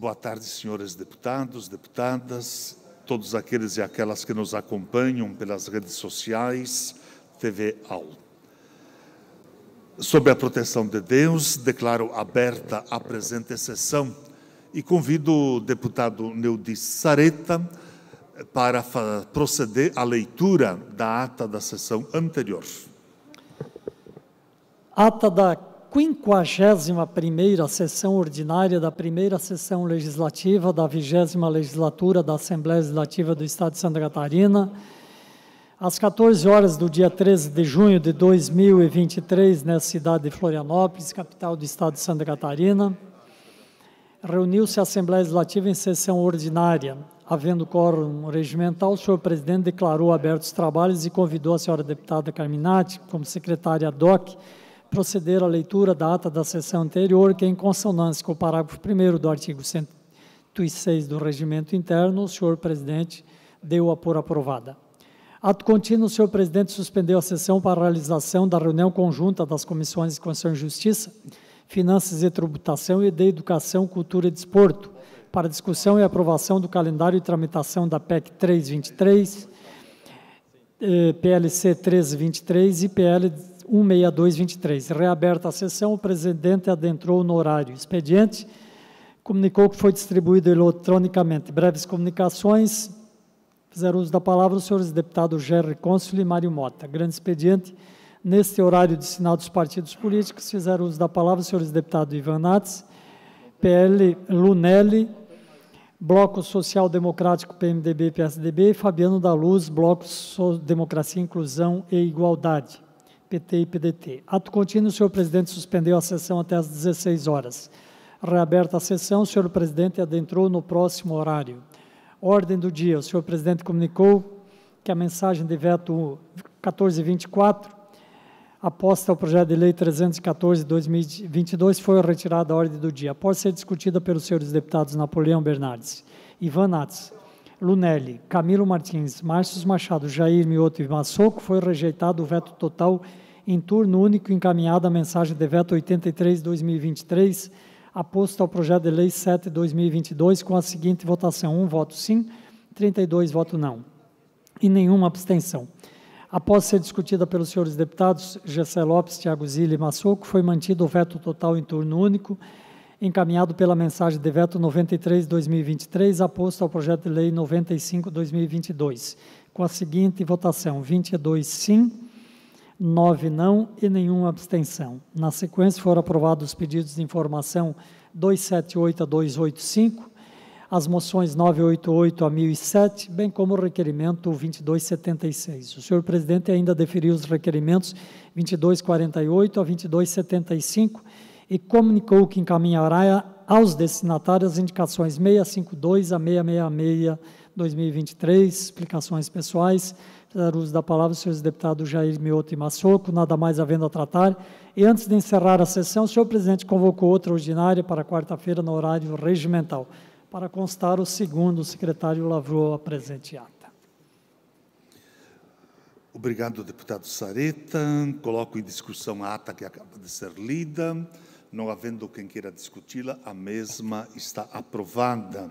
Boa tarde, senhores deputados, deputadas, todos aqueles e aquelas que nos acompanham pelas redes sociais, TV AU. Sob a proteção de Deus, declaro aberta a presente sessão e convido o deputado Neudi Sareta para proceder à leitura da ata da sessão anterior. Ata da quinquagésima primeira sessão ordinária da primeira sessão legislativa da vigésima legislatura da Assembleia Legislativa do Estado de Santa Catarina. Às 14 horas do dia 13 de junho de 2023, na cidade de Florianópolis, capital do Estado de Santa Catarina, reuniu-se a Assembleia Legislativa em sessão ordinária. Havendo quórum regimental, o senhor presidente declarou abertos os trabalhos e convidou a senhora deputada Carminati, como secretária DOC, proceder à leitura da ata da sessão anterior, que, é em consonância com o parágrafo 1 do artigo 106 do Regimento Interno, o senhor presidente deu a por aprovada. Ato contínuo, o senhor presidente suspendeu a sessão para a realização da reunião conjunta das comissões de Constituição e Justiça, Finanças e Tributação e de Educação, Cultura e Desporto, para discussão e aprovação do calendário e tramitação da PEC 323, PLC 1323 e eh, PL 16223. Reaberta a sessão, o presidente adentrou no horário expediente, comunicou que foi distribuído eletronicamente. Breves comunicações, fizeram uso da palavra os senhores deputados Gerry Consul e Mário Mota. Grande expediente, neste horário de sinal dos partidos políticos, fizeram uso da palavra os senhores deputados Ivan Nats, PL Lunelli, Bloco Social Democrático PMDB e PSDB, e Fabiano da Luz, Bloco Democracia, Inclusão e Igualdade. PT e PDT. Ato contínuo, o senhor presidente suspendeu a sessão até às 16 horas. Reaberta a sessão, o senhor presidente adentrou no próximo horário. Ordem do dia, o senhor presidente comunicou que a mensagem de veto 1424, aposta ao projeto de lei 314-2022, foi retirada da ordem do dia, após ser discutida pelos senhores deputados Napoleão Bernardes, e Ivan Nats, Lunelli, Camilo Martins, Márcios Machado, Jair Mioto e Massoco foi rejeitado o veto total em turno único encaminhado a mensagem de veto 83-2023, aposto ao projeto de lei 7-2022 com a seguinte votação, 1 voto sim, 32 voto não e nenhuma abstenção. Após ser discutida pelos senhores deputados Gessé Lopes, Tiago Zilli e Massoco, foi mantido o veto total em turno único encaminhado pela mensagem de veto 93-2023, aposto ao projeto de lei 95-2022, com a seguinte votação: 22 sim, 9 não e nenhuma abstenção. Na sequência, foram aprovados os pedidos de informação 278 a 285, as moções 988 a 1007, bem como o requerimento 2276. O senhor presidente ainda deferiu os requerimentos 2248 a 2275 e comunicou que encaminhará aos destinatários as indicações 652 a 666 2023, explicações pessoais. Fizer uso da palavra os senhores deputados Jair Mioto e Massoco, nada mais havendo a tratar. E antes de encerrar a sessão, o senhor presidente convocou outra ordinária para quarta-feira no horário regimental. Para constar o segundo, o secretário lavrou a presente ata. Obrigado, deputado Sareta. Coloco em discussão a ata que acaba de ser lida. Não havendo quem queira discuti-la, a mesma está aprovada.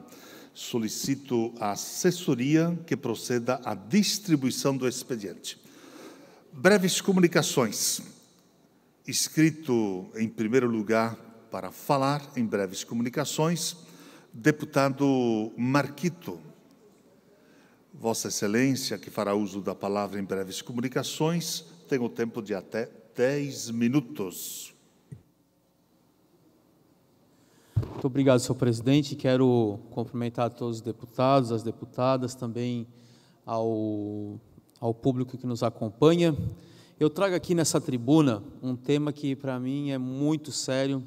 Solicito a assessoria que proceda à distribuição do expediente. Breves comunicações. Escrito em primeiro lugar para falar em breves comunicações, deputado Marquito. Vossa Excelência, que fará uso da palavra em breves comunicações, tem o tempo de até 10 minutos. Muito obrigado, senhor presidente. Quero cumprimentar todos os deputados, as deputadas, também ao, ao público que nos acompanha. Eu trago aqui nessa tribuna um tema que para mim é muito sério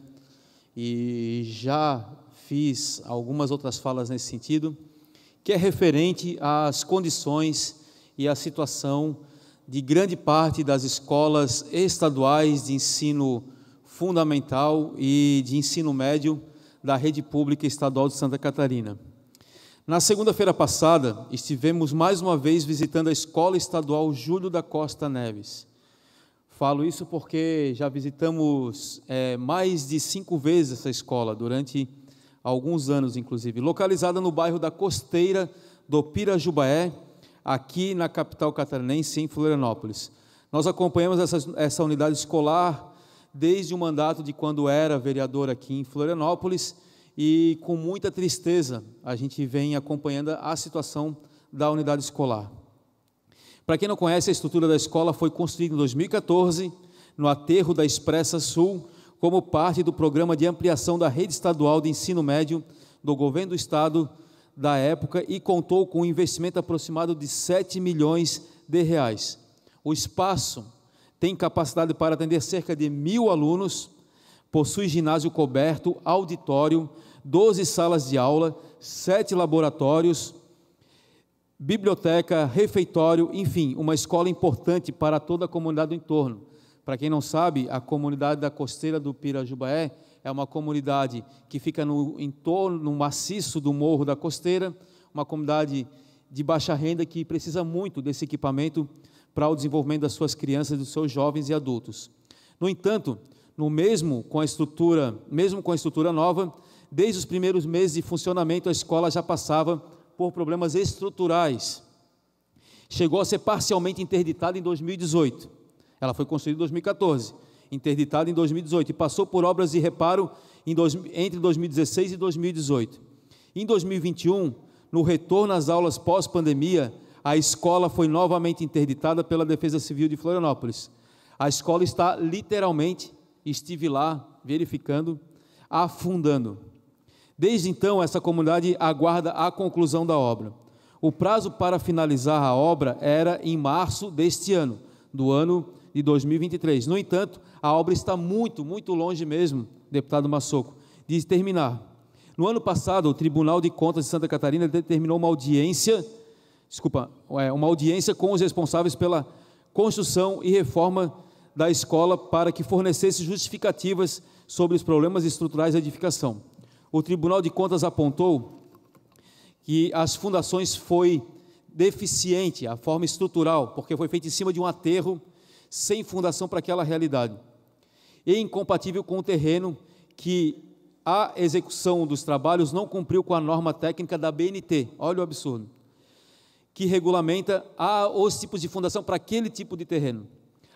e já fiz algumas outras falas nesse sentido, que é referente às condições e à situação de grande parte das escolas estaduais de ensino fundamental e de ensino médio da Rede Pública Estadual de Santa Catarina. Na segunda-feira passada, estivemos mais uma vez visitando a Escola Estadual Júlio da Costa Neves. Falo isso porque já visitamos é, mais de cinco vezes essa escola, durante alguns anos, inclusive. Localizada no bairro da Costeira do Pirajubaé, aqui na capital catarinense, em Florianópolis. Nós acompanhamos essa, essa unidade escolar desde o mandato de quando era vereador aqui em Florianópolis e com muita tristeza a gente vem acompanhando a situação da unidade escolar. Para quem não conhece, a estrutura da escola foi construída em 2014 no aterro da Expressa Sul, como parte do programa de ampliação da rede estadual de ensino médio do governo do estado da época e contou com um investimento aproximado de 7 milhões de reais. O espaço tem capacidade para atender cerca de mil alunos, possui ginásio coberto, auditório, 12 salas de aula, sete laboratórios, biblioteca, refeitório, enfim, uma escola importante para toda a comunidade do entorno. Para quem não sabe, a comunidade da costeira do Pirajubaé é uma comunidade que fica no entorno, no maciço do Morro da Costeira, uma comunidade de baixa renda que precisa muito desse equipamento para o desenvolvimento das suas crianças, dos seus jovens e adultos. No entanto, no mesmo com a estrutura, mesmo com a estrutura nova, desde os primeiros meses de funcionamento a escola já passava por problemas estruturais. Chegou a ser parcialmente interditada em 2018. Ela foi construída em 2014, interditada em 2018 e passou por obras de reparo dois, entre 2016 e 2018. Em 2021, no retorno às aulas pós-pandemia, a escola foi novamente interditada pela Defesa Civil de Florianópolis. A escola está literalmente, estive lá verificando, afundando. Desde então, essa comunidade aguarda a conclusão da obra. O prazo para finalizar a obra era em março deste ano, do ano de 2023. No entanto, a obra está muito, muito longe mesmo, deputado Massoco, de terminar. No ano passado, o Tribunal de Contas de Santa Catarina determinou uma audiência desculpa, é, uma audiência com os responsáveis pela construção e reforma da escola para que fornecesse justificativas sobre os problemas estruturais da edificação. O Tribunal de Contas apontou que as fundações foi deficiente a forma estrutural, porque foi feita em cima de um aterro sem fundação para aquela realidade. E incompatível com o terreno que a execução dos trabalhos não cumpriu com a norma técnica da BNT. Olha o absurdo que regulamenta ah, os tipos de fundação para aquele tipo de terreno.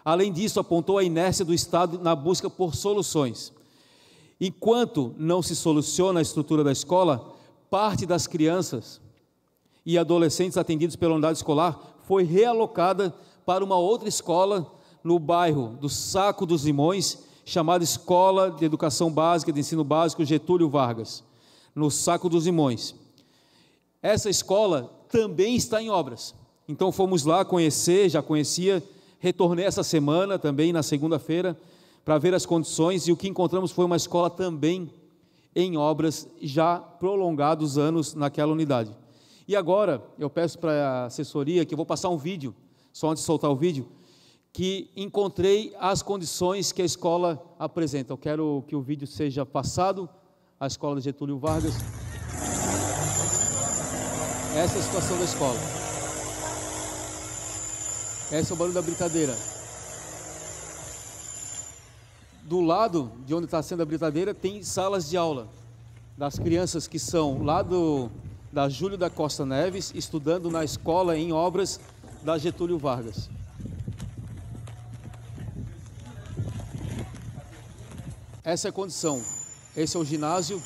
Além disso, apontou a inércia do Estado na busca por soluções. Enquanto não se soluciona a estrutura da escola, parte das crianças e adolescentes atendidos pela unidade escolar foi realocada para uma outra escola no bairro do Saco dos Limões, chamada Escola de Educação Básica, de Ensino Básico Getúlio Vargas, no Saco dos Limões. Essa escola também está em obras. Então fomos lá conhecer, já conhecia, retornei essa semana também, na segunda-feira, para ver as condições, e o que encontramos foi uma escola também em obras, já prolongados anos naquela unidade. E agora, eu peço para a assessoria que eu vou passar um vídeo, só antes de soltar o vídeo, que encontrei as condições que a escola apresenta. Eu quero que o vídeo seja passado à escola de Getúlio Vargas. Essa é a situação da escola. Esse é o barulho da brincadeira. Do lado de onde está sendo a brincadeira tem salas de aula das crianças que são lá do, da Júlio da Costa Neves, estudando na escola em obras da Getúlio Vargas. Essa é a condição. Esse é o ginásio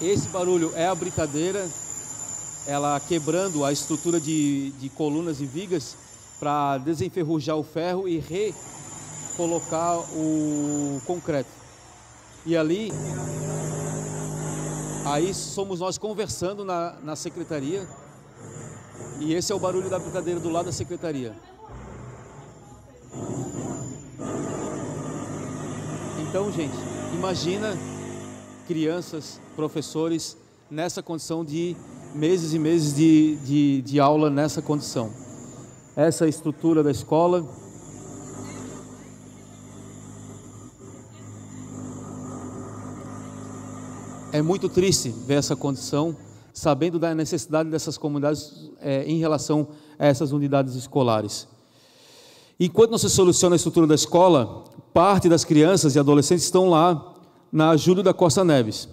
esse barulho é a britadeira, ela quebrando a estrutura de, de colunas e vigas para desenferrujar o ferro e recolocar o concreto. E ali, aí somos nós conversando na, na secretaria, e esse é o barulho da britadeira do lado da secretaria. Então, gente, imagina crianças, professores, nessa condição de meses e meses de, de, de aula nessa condição. Essa é a estrutura da escola. É muito triste ver essa condição, sabendo da necessidade dessas comunidades é, em relação a essas unidades escolares. Enquanto não se soluciona a estrutura da escola, parte das crianças e adolescentes estão lá na Júlio da Costa Neves.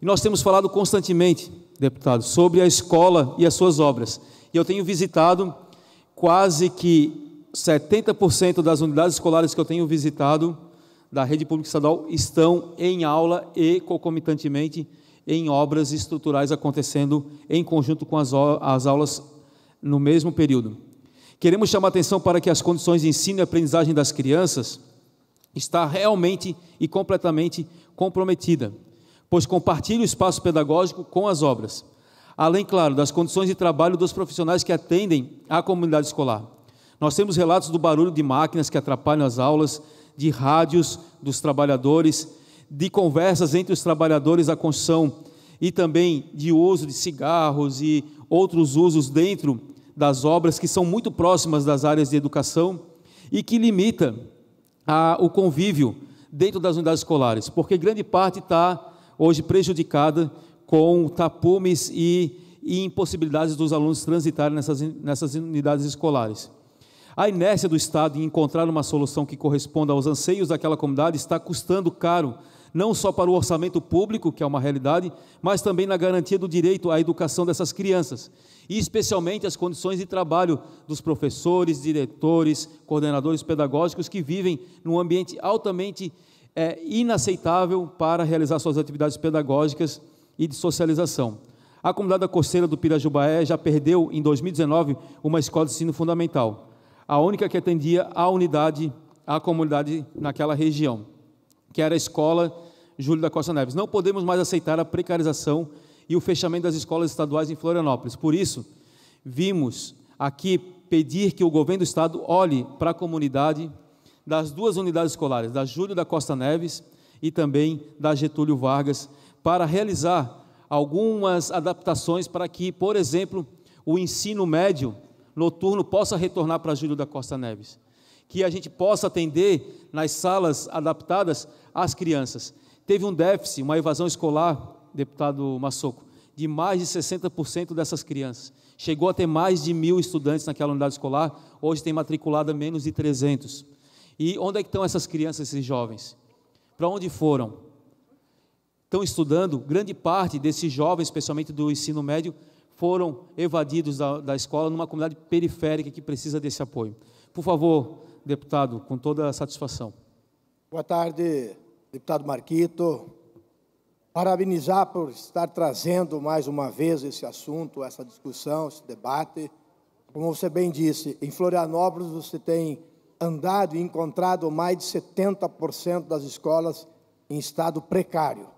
E nós temos falado constantemente, deputado, sobre a escola e as suas obras. E eu tenho visitado quase que 70% das unidades escolares que eu tenho visitado da rede pública estadual estão em aula e concomitantemente em obras estruturais acontecendo em conjunto com as, as aulas no mesmo período. Queremos chamar atenção para que as condições de ensino e aprendizagem das crianças está realmente e completamente comprometida, pois compartilha o espaço pedagógico com as obras, além, claro, das condições de trabalho dos profissionais que atendem à comunidade escolar. Nós temos relatos do barulho de máquinas que atrapalham as aulas, de rádios dos trabalhadores, de conversas entre os trabalhadores da construção e também de uso de cigarros e outros usos dentro das obras que são muito próximas das áreas de educação e que limita a, o convívio dentro das unidades escolares, porque grande parte está hoje prejudicada com tapumes e, e, impossibilidades dos alunos transitarem nessas, nessas unidades escolares. A inércia do Estado em encontrar uma solução que corresponda aos anseios daquela comunidade está custando caro não só para o orçamento público, que é uma realidade, mas também na garantia do direito à educação dessas crianças, e especialmente as condições de trabalho dos professores, diretores, coordenadores pedagógicos que vivem num ambiente altamente é, inaceitável para realizar suas atividades pedagógicas e de socialização. A comunidade da Coceira do Pirajubaé já perdeu, em 2019, uma escola de ensino fundamental, a única que atendia à unidade, à comunidade naquela região que era a escola Júlio da Costa Neves. Não podemos mais aceitar a precarização e o fechamento das escolas estaduais em Florianópolis. Por isso, vimos aqui pedir que o governo do estado olhe para a comunidade das duas unidades escolares, da Júlio da Costa Neves e também da Getúlio Vargas, para realizar algumas adaptações para que, por exemplo, o ensino médio noturno possa retornar para Júlio da Costa Neves que a gente possa atender nas salas adaptadas às crianças. Teve um déficit, uma evasão escolar, deputado Massoco, de mais de 60% dessas crianças. Chegou a ter mais de mil estudantes naquela unidade escolar, hoje tem matriculada menos de 300. E onde é que estão essas crianças, esses jovens? Para onde foram? Estão estudando, grande parte desses jovens, especialmente do ensino médio, foram evadidos da, da escola numa comunidade periférica que precisa desse apoio. Por favor, deputado, com toda a satisfação. Boa tarde, deputado Marquito. Parabenizar por estar trazendo mais uma vez esse assunto, essa discussão, esse debate. Como você bem disse, em Florianópolis você tem andado e encontrado mais de 70% das escolas em estado precário.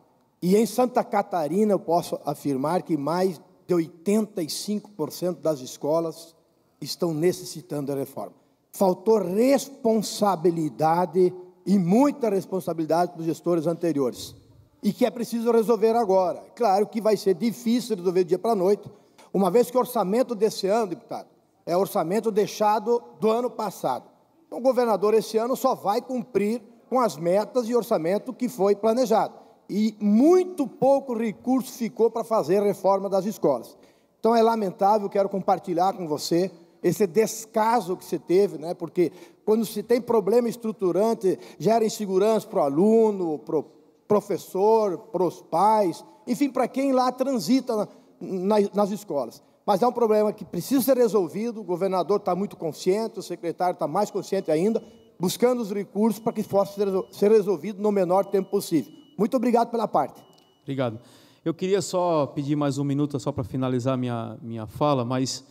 E em Santa Catarina eu posso afirmar que mais de 85% das escolas estão necessitando da reforma faltou responsabilidade e muita responsabilidade para os gestores anteriores. E que é preciso resolver agora. Claro que vai ser difícil resolver do dia para a noite, uma vez que o orçamento desse ano, deputado, é orçamento deixado do ano passado. Então, o governador, esse ano, só vai cumprir com as metas e orçamento que foi planejado. E muito pouco recurso ficou para fazer a reforma das escolas. Então, é lamentável, quero compartilhar com você esse descaso que se teve, né? porque quando se tem problema estruturante, gera insegurança para o aluno, para o professor, para os pais, enfim, para quem lá transita na, nas, nas escolas. Mas é um problema que precisa ser resolvido, o governador está muito consciente, o secretário está mais consciente ainda, buscando os recursos para que possa ser resolvido no menor tempo possível. Muito obrigado pela parte. Obrigado. Eu queria só pedir mais um minuto só para finalizar minha, minha fala, mas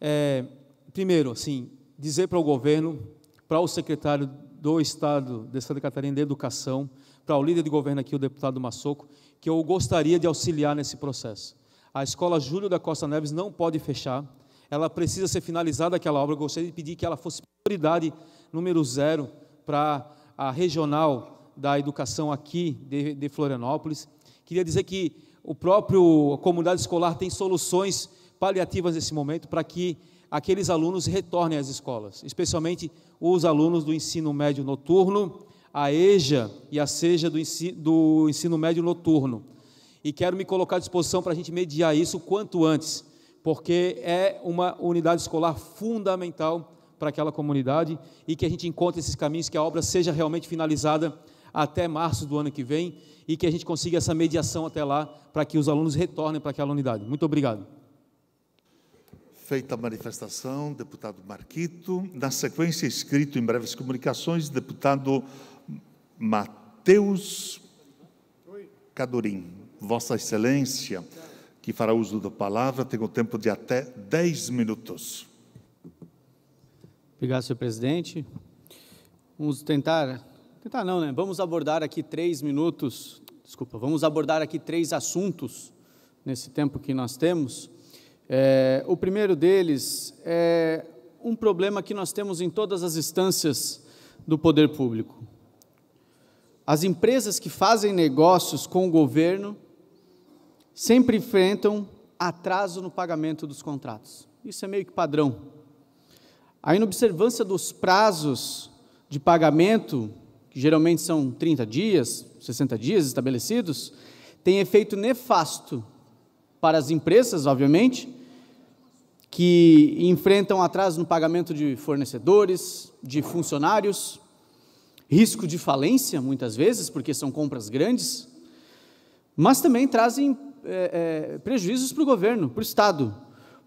é, primeiro, assim, dizer para o governo, para o secretário do Estado de Santa Catarina de Educação, para o líder de governo aqui, o deputado Massoco, que eu gostaria de auxiliar nesse processo. A escola Júlio da Costa Neves não pode fechar, ela precisa ser finalizada aquela obra. Eu gostaria de pedir que ela fosse prioridade número zero para a regional da educação aqui de, de Florianópolis. Queria dizer que o próprio a comunidade escolar tem soluções paliativas nesse momento para que aqueles alunos retornem às escolas, especialmente os alunos do ensino médio noturno, a EJA e a SEJA do ensino, do ensino médio noturno. E quero me colocar à disposição para a gente mediar isso quanto antes, porque é uma unidade escolar fundamental para aquela comunidade e que a gente encontre esses caminhos, que a obra seja realmente finalizada até março do ano que vem e que a gente consiga essa mediação até lá para que os alunos retornem para aquela unidade. Muito obrigado. Feita a manifestação, deputado Marquito. Na sequência, escrito em breves comunicações, deputado Mateus Cadorim. Vossa Excelência, que fará uso da palavra, tem o um tempo de até 10 minutos. Obrigado, senhor presidente. Vamos tentar, tentar não, né? Vamos abordar aqui três minutos, desculpa, vamos abordar aqui três assuntos nesse tempo que nós temos. É, o primeiro deles é um problema que nós temos em todas as instâncias do poder público. As empresas que fazem negócios com o governo sempre enfrentam atraso no pagamento dos contratos. Isso é meio que padrão. A inobservância dos prazos de pagamento, que geralmente são 30 dias, 60 dias estabelecidos, tem efeito nefasto para as empresas, obviamente, que enfrentam atraso no pagamento de fornecedores, de funcionários, risco de falência, muitas vezes, porque são compras grandes, mas também trazem é, é, prejuízos para o governo, para o Estado,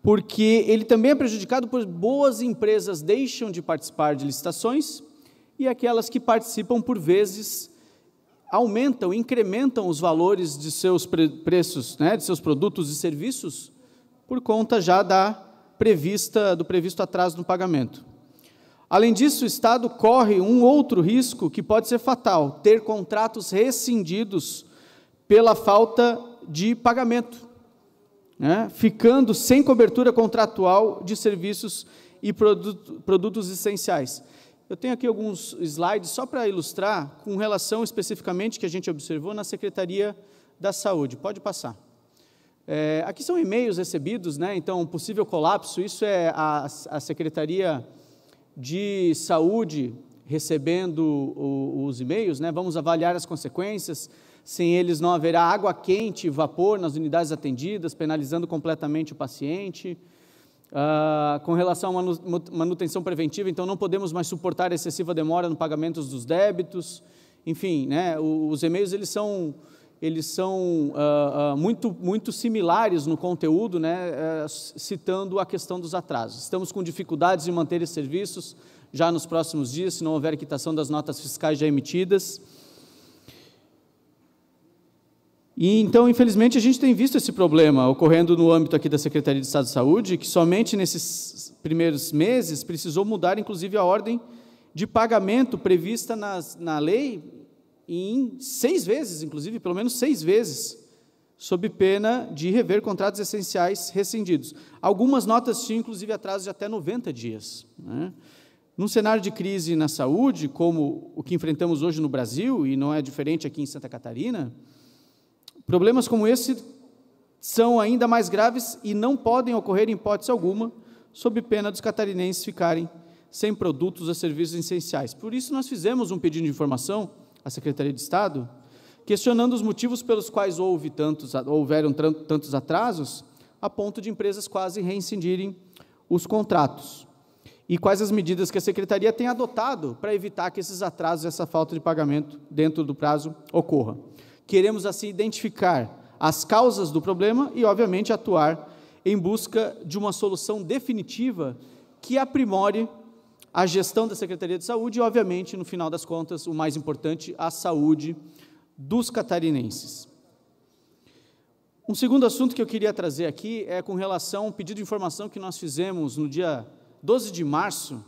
porque ele também é prejudicado por boas empresas deixam de participar de licitações e aquelas que participam, por vezes, aumentam, incrementam os valores de seus pre preços, né, de seus produtos e serviços, por conta já da prevista do previsto atraso no pagamento. Além disso, o Estado corre um outro risco que pode ser fatal: ter contratos rescindidos pela falta de pagamento, né, ficando sem cobertura contratual de serviços e produtos essenciais. Eu tenho aqui alguns slides só para ilustrar com relação especificamente que a gente observou na Secretaria da Saúde. Pode passar. É, aqui são e-mails recebidos, né? então, possível colapso, isso é a, a Secretaria de Saúde recebendo o, os e-mails, né? vamos avaliar as consequências, sem eles não haverá água quente e vapor nas unidades atendidas, penalizando completamente o paciente, Uh, com relação à manutenção preventiva, então não podemos mais suportar excessiva demora no pagamento dos débitos, enfim, né, os e-mails eles são, eles são uh, uh, muito, muito similares no conteúdo, né, eh, citando a questão dos atrasos. Estamos com dificuldades em manter esses serviços já nos próximos dias, se não houver quitação das notas fiscais já emitidas. E então, infelizmente, a gente tem visto esse problema ocorrendo no âmbito aqui da Secretaria de Estado de Saúde, que somente nesses primeiros meses precisou mudar, inclusive, a ordem de pagamento prevista nas, na lei em seis vezes, inclusive, pelo menos seis vezes, sob pena de rever contratos essenciais rescindidos. Algumas notas tinham, inclusive, atraso de até 90 dias. Né? Num cenário de crise na saúde, como o que enfrentamos hoje no Brasil, e não é diferente aqui em Santa Catarina, Problemas como esse são ainda mais graves e não podem ocorrer em hipótese alguma, sob pena dos catarinenses ficarem sem produtos ou serviços essenciais. Por isso, nós fizemos um pedido de informação à Secretaria de Estado, questionando os motivos pelos quais houve tantos, houveram tantos atrasos, a ponto de empresas quase reincindirem os contratos. E quais as medidas que a Secretaria tem adotado para evitar que esses atrasos, essa falta de pagamento dentro do prazo ocorra. Queremos assim identificar as causas do problema e, obviamente, atuar em busca de uma solução definitiva que aprimore a gestão da Secretaria de Saúde e, obviamente, no final das contas, o mais importante, a saúde dos catarinenses. Um segundo assunto que eu queria trazer aqui é com relação ao pedido de informação que nós fizemos no dia 12 de março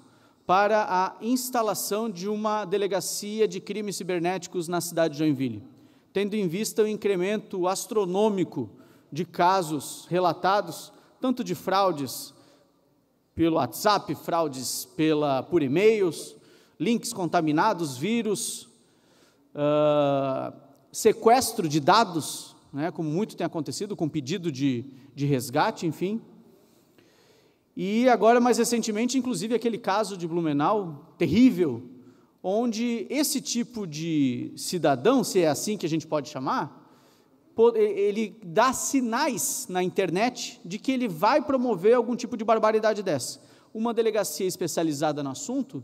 para a instalação de uma delegacia de crimes cibernéticos na cidade de Joinville tendo em vista o incremento astronômico de casos relatados, tanto de fraudes pelo WhatsApp, fraudes pela, por e-mails, links contaminados, vírus, uh, sequestro de dados, né, como muito tem acontecido, com pedido de, de resgate, enfim. E agora, mais recentemente, inclusive aquele caso de Blumenau, terrível, onde esse tipo de cidadão, se é assim que a gente pode chamar, ele dá sinais na internet de que ele vai promover algum tipo de barbaridade dessa. Uma delegacia especializada no assunto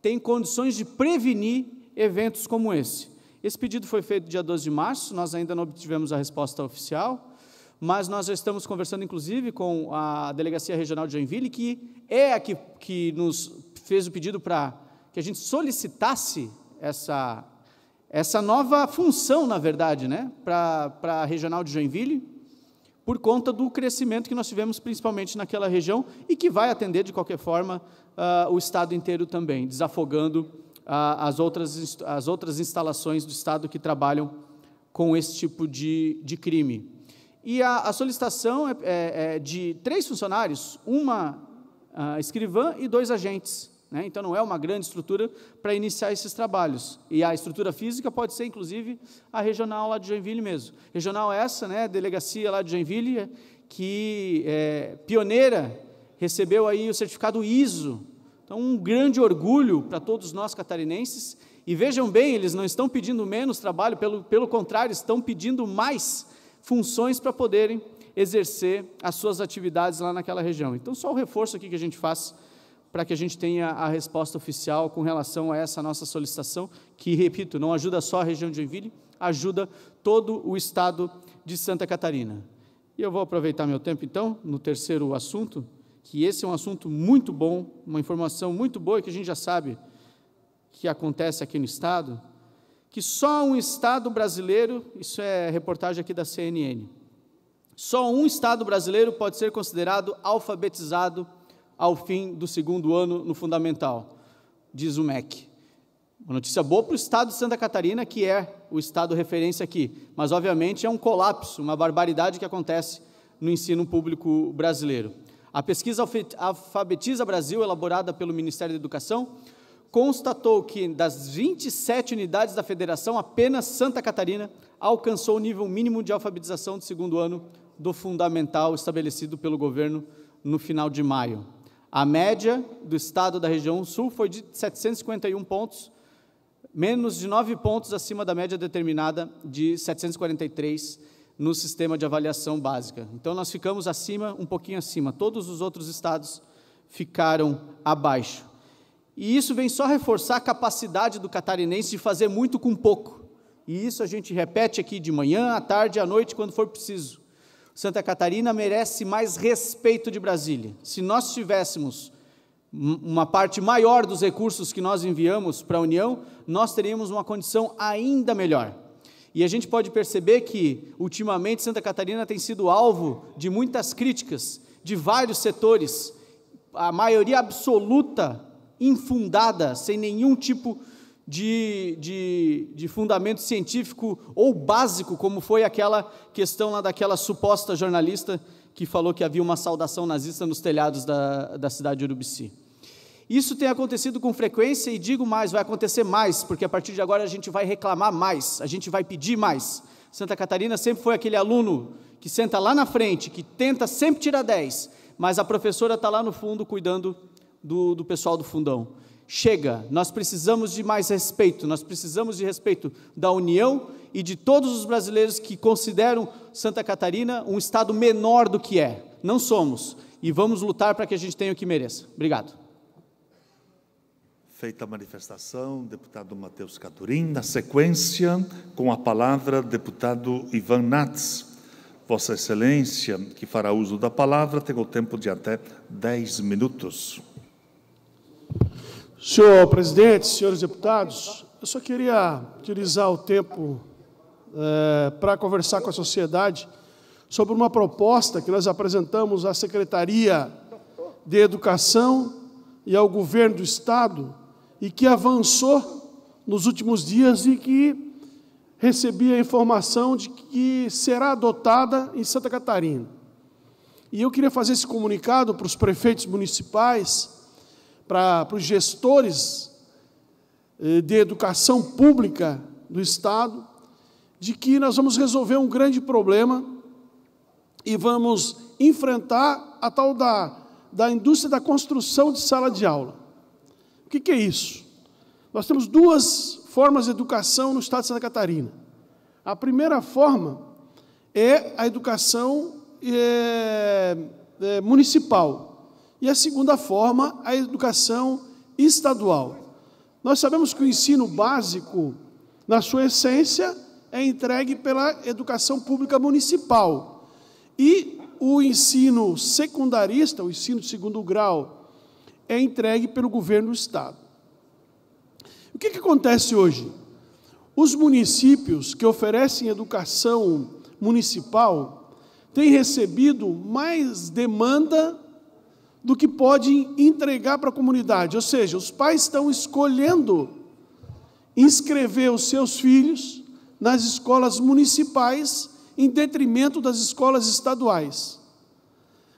tem condições de prevenir eventos como esse. Esse pedido foi feito dia 12 de março, nós ainda não obtivemos a resposta oficial, mas nós já estamos conversando, inclusive, com a Delegacia Regional de Joinville, que é a que, que nos fez o pedido para que a gente solicitasse essa, essa nova função, na verdade, né, para a regional de Joinville, por conta do crescimento que nós tivemos, principalmente naquela região, e que vai atender, de qualquer forma, uh, o Estado inteiro também, desafogando uh, as, outras, as outras instalações do Estado que trabalham com esse tipo de, de crime. E a, a solicitação é, é, é, de três funcionários, uma uh, escrivã e dois agentes né? Então, não é uma grande estrutura para iniciar esses trabalhos. E a estrutura física pode ser, inclusive, a regional lá de Joinville mesmo. Regional essa, né, delegacia lá de Joinville, que é pioneira, recebeu aí o certificado ISO. Então, um grande orgulho para todos nós catarinenses. E vejam bem, eles não estão pedindo menos trabalho, pelo, pelo contrário, estão pedindo mais funções para poderem exercer as suas atividades lá naquela região. Então, só o reforço aqui que a gente faz para que a gente tenha a resposta oficial com relação a essa nossa solicitação, que, repito, não ajuda só a região de Joinville, ajuda todo o estado de Santa Catarina. E eu vou aproveitar meu tempo, então, no terceiro assunto, que esse é um assunto muito bom, uma informação muito boa que a gente já sabe que acontece aqui no estado, que só um estado brasileiro, isso é reportagem aqui da CNN, só um estado brasileiro pode ser considerado alfabetizado ao fim do segundo ano no fundamental, diz o MEC. Uma notícia boa para o estado de Santa Catarina, que é o estado referência aqui, mas obviamente é um colapso, uma barbaridade que acontece no ensino público brasileiro. A pesquisa Alfabetiza Brasil, elaborada pelo Ministério da Educação, constatou que das 27 unidades da federação, apenas Santa Catarina alcançou o nível mínimo de alfabetização do segundo ano do fundamental estabelecido pelo governo no final de maio. A média do estado da região sul foi de 751 pontos, menos de 9 pontos acima da média determinada de 743 no sistema de avaliação básica. Então, nós ficamos acima, um pouquinho acima. Todos os outros estados ficaram abaixo. E isso vem só reforçar a capacidade do catarinense de fazer muito com pouco. E isso a gente repete aqui de manhã, à tarde, à noite, quando for preciso. Santa Catarina merece mais respeito de Brasília. Se nós tivéssemos uma parte maior dos recursos que nós enviamos para a União, nós teríamos uma condição ainda melhor. E a gente pode perceber que, ultimamente, Santa Catarina tem sido alvo de muitas críticas de vários setores, a maioria absoluta, infundada, sem nenhum tipo de de, de, de, fundamento científico ou básico, como foi aquela questão lá daquela suposta jornalista que falou que havia uma saudação nazista nos telhados da, da cidade de Urubici. Isso tem acontecido com frequência e digo mais, vai acontecer mais, porque a partir de agora a gente vai reclamar mais, a gente vai pedir mais. Santa Catarina sempre foi aquele aluno que senta lá na frente, que tenta sempre tirar 10, mas a professora está lá no fundo cuidando do, do pessoal do fundão chega, nós precisamos de mais respeito, nós precisamos de respeito da União e de todos os brasileiros que consideram Santa Catarina um estado menor do que é. Não somos. E vamos lutar para que a gente tenha o que mereça. Obrigado. Feita a manifestação, deputado Matheus Caturim. Na sequência, com a palavra, deputado Ivan Nats. Vossa Excelência, que fará uso da palavra, tem o tempo de até 10 minutos. Senhor presidente, senhores deputados, eu só queria utilizar o tempo é, eh, para conversar com a sociedade sobre uma proposta que nós apresentamos à Secretaria de Educação e ao Governo do Estado e que avançou nos últimos dias e que recebi a informação de que será adotada em Santa Catarina. E eu queria fazer esse comunicado para os prefeitos municipais para os gestores eh, de educação pública do Estado, de que nós vamos resolver um grande problema e vamos enfrentar a tal da, da indústria da construção de sala de aula. O que, que é isso? Nós temos duas formas de educação no Estado de Santa Catarina. A primeira forma é a educação é, é, municipal, e a segunda forma, a educação estadual. Nós sabemos que o ensino básico, na sua essência, é entregue pela educação pública municipal. E o ensino secundarista, o ensino de segundo grau, é entregue pelo governo do Estado. O que, que acontece hoje? Os municípios que oferecem educação municipal têm recebido mais demanda do que podem entregar para a comunidade. Ou seja, os pais estão escolhendo inscrever os seus filhos nas escolas municipais em detrimento das escolas estaduais.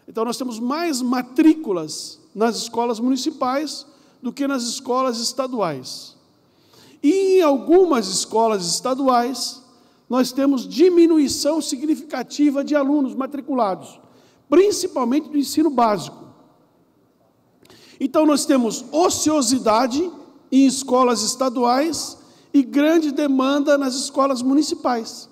Então, nós temos mais matrículas nas escolas municipais do que nas escolas estaduais. E em algumas escolas estaduais, nós temos diminuição significativa de alunos matriculados, principalmente do ensino básico. Então nós temos ociosidade em escolas estaduais e grande demanda nas escolas municipais.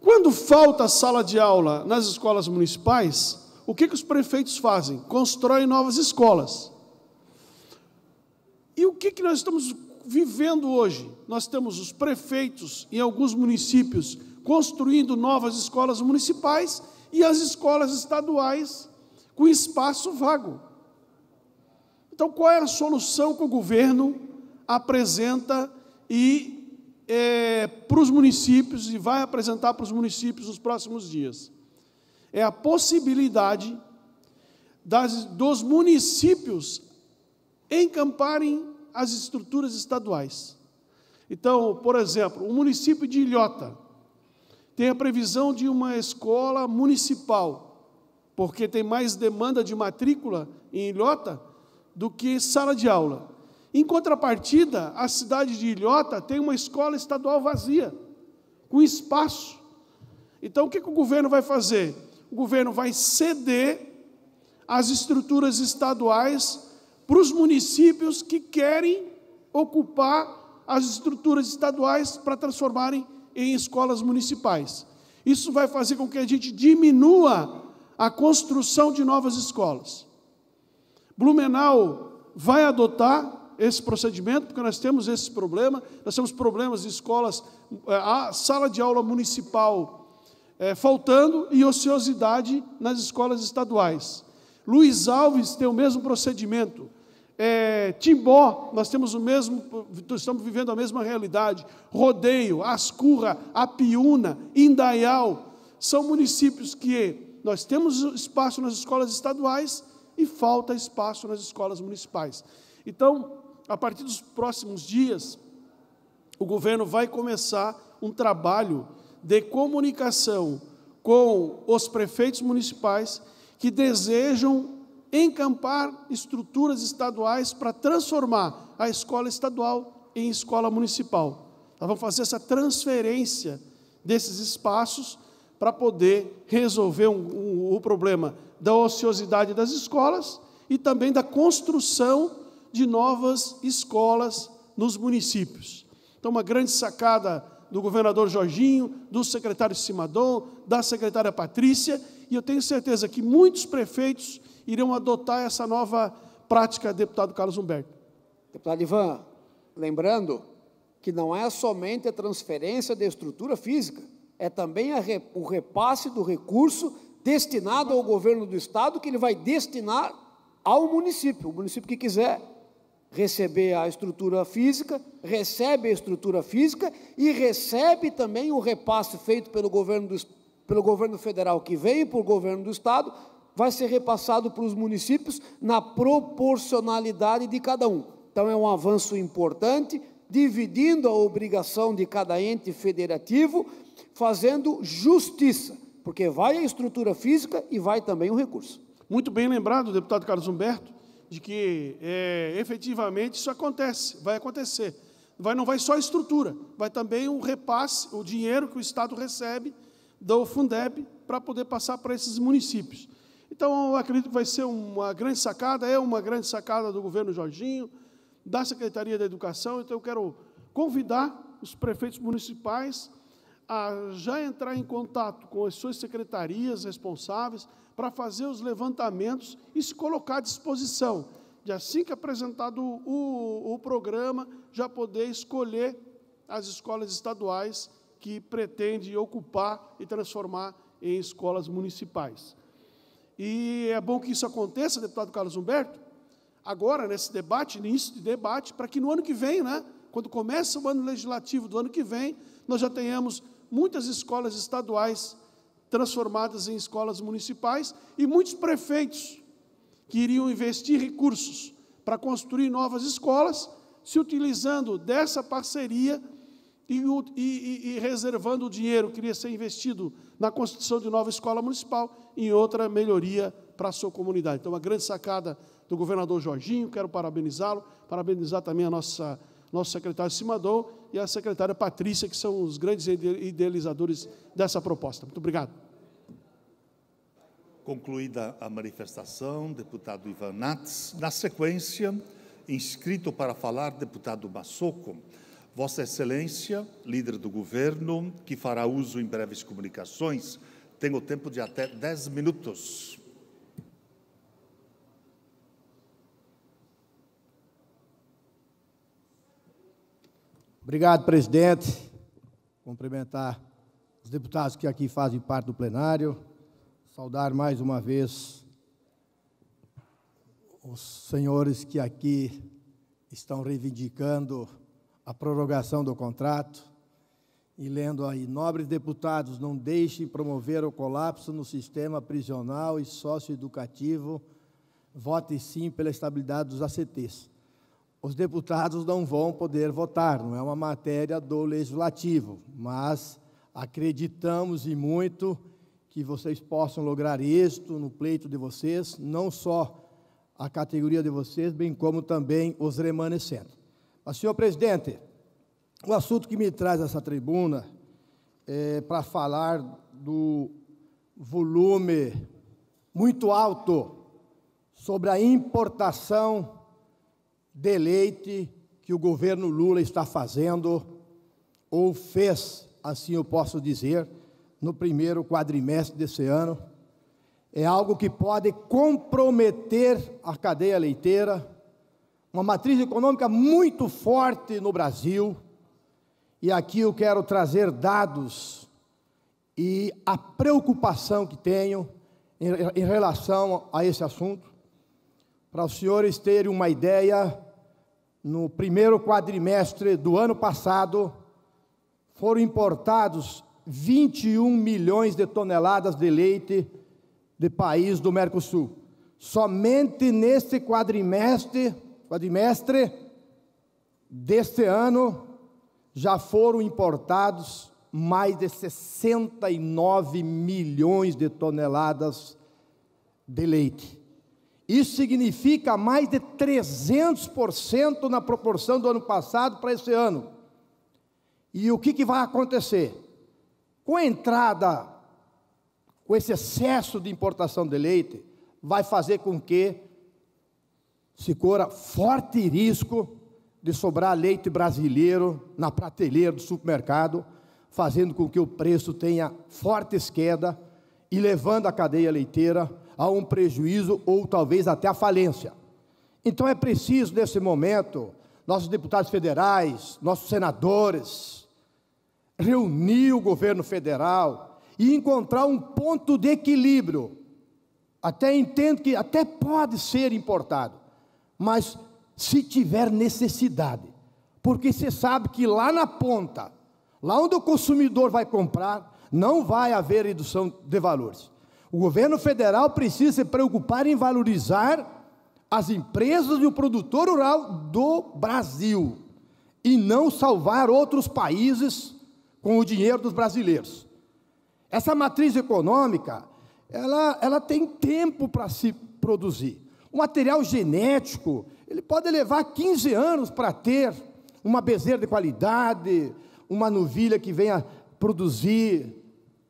Quando falta sala de aula nas escolas municipais, o que, que os prefeitos fazem? Constroem novas escolas. E o que, que nós estamos vivendo hoje? Nós temos os prefeitos em alguns municípios construindo novas escolas municipais e as escolas estaduais com espaço vago. Então, qual é a solução que o governo apresenta e é, para os municípios e vai apresentar para os municípios nos próximos dias? É a possibilidade das, dos municípios encamparem as estruturas estaduais. Então, por exemplo, o município de Ilhota tem a previsão de uma escola municipal, porque tem mais demanda de matrícula em Ilhota do que sala de aula. Em contrapartida, a cidade de Ilhota tem uma escola estadual vazia, com espaço. Então, o que, que o governo vai fazer? O governo vai ceder as estruturas estaduais para os municípios que querem ocupar as estruturas estaduais para transformarem em escolas municipais. Isso vai fazer com que a gente diminua a construção de novas escolas. Blumenau vai adotar esse procedimento, porque nós temos esse problema, nós temos problemas de escolas, eh, a sala de aula municipal é, faltando e ociosidade nas escolas estaduais. Luiz Alves tem o mesmo procedimento. É, Timbó, nós temos o mesmo, estamos vivendo a mesma realidade. Rodeio, Ascurra, Apiúna, Indaial, são municípios que nós temos espaço nas escolas estaduais, e falta espaço nas escolas municipais. Então, a partir dos próximos dias, o governo vai começar um trabalho de comunicação com os prefeitos municipais que desejam encampar estruturas estaduais para transformar a escola estadual em escola municipal. Nós vamos fazer essa transferência desses espaços para poder resolver um, um, o problema da ociosidade das escolas e também da construção de novas escolas nos municípios. Então, uma grande sacada do governador Jorginho, do secretário Simadon, da secretária Patrícia, e eu tenho certeza que muitos prefeitos irão adotar essa nova prática, deputado Carlos Humberto. Deputado Ivan, lembrando que não é somente a transferência da estrutura física, é também re, o repasse do recurso destinado ao governo do estado, que ele vai destinar ao município. O município que quiser receber a estrutura física, recebe a estrutura física e recebe também o repasse feito pelo governo, do, pelo governo federal que veio, por governo do estado, vai ser repassado para os municípios na proporcionalidade de cada um. Então é um avanço importante, dividindo a obrigação de cada ente federativo, fazendo justiça porque vai a estrutura física e vai também o recurso. Muito bem lembrado, deputado Carlos Humberto, de que é, efetivamente isso acontece, vai acontecer. Vai, não vai só a estrutura, vai também o repasse, o dinheiro que o Estado recebe do Fundeb para poder passar para esses municípios. Então, eu acredito que vai ser uma grande sacada, é uma grande sacada do governo Jorginho, da Secretaria da Educação. Então, eu quero convidar os prefeitos municipais a já entrar em contato com as suas secretarias responsáveis para fazer os levantamentos e se colocar à disposição de assim que apresentado o, o programa, já poder escolher as escolas estaduais que pretende ocupar e transformar em escolas municipais. E é bom que isso aconteça, deputado Carlos Humberto, agora, nesse debate, início de debate, para que no ano que vem, né, quando começa o ano legislativo do ano que vem, nós já tenhamos muitas escolas estaduais transformadas em escolas municipais e muitos prefeitos que iriam investir recursos para construir novas escolas, se utilizando dessa parceria e, e, e reservando o dinheiro que iria ser investido na construção de nova escola municipal em outra melhoria para a sua comunidade. Então, uma grande sacada do governador Jorginho, quero parabenizá-lo, parabenizar também a nossa nosso secretário Simador e a secretária Patrícia, que são os grandes idealizadores dessa proposta. Muito obrigado. Concluída a manifestação, deputado Ivan Nats. Na sequência, inscrito para falar, deputado Massoco. Vossa Excelência, líder do governo, que fará uso em breves comunicações, tem o tempo de até 10 minutos. Obrigado, presidente. Cumprimentar os deputados que aqui fazem parte do plenário. Saudar mais uma vez os senhores que aqui estão reivindicando a prorrogação do contrato. E lendo aí, nobres deputados, não deixem promover o colapso no sistema prisional e socioeducativo. Vote sim pela estabilidade dos ACTs os deputados não vão poder votar, não é uma matéria do legislativo, mas acreditamos e muito que vocês possam lograr êxito no pleito de vocês, não só a categoria de vocês, bem como também os remanescentes. Mas, senhor presidente, o assunto que me traz essa tribuna é para falar do volume muito alto sobre a importação deleite que o governo Lula está fazendo, ou fez, assim eu posso dizer, no primeiro quadrimestre desse ano, é algo que pode comprometer a cadeia leiteira, uma matriz econômica muito forte no Brasil. E aqui eu quero trazer dados e a preocupação que tenho em, relação a esse assunto, para os senhores terem uma ideia no primeiro quadrimestre do ano passado, foram importados 21 milhões de toneladas de leite de país do Mercosul. Somente neste quadrimestre, quadrimestre deste ano, já foram importados mais de 69 milhões de toneladas de leite. Isso significa mais de 300% na proporção do ano passado para esse ano. E o que, que vai acontecer? Com a entrada, com esse excesso de importação de leite, vai fazer com que se corra forte risco de sobrar leite brasileiro na prateleira do supermercado, fazendo com que o preço tenha forte queda e levando a cadeia leiteira a um prejuízo ou talvez até a falência. Então é preciso, nesse momento, nossos deputados federais, nossos senadores, reunir o governo federal e encontrar um ponto de equilíbrio. Até entendo que até pode ser importado, mas se tiver necessidade, porque você sabe que lá na ponta, lá onde o consumidor vai comprar, não vai haver redução de valores. O governo federal precisa se preocupar em valorizar as empresas e o produtor rural do Brasil e não salvar outros países com o dinheiro dos brasileiros. Essa matriz econômica, ela, ela tem tempo para se produzir. O material genético, ele pode levar 15 anos para ter uma bezerra de qualidade, uma novilha que venha produzir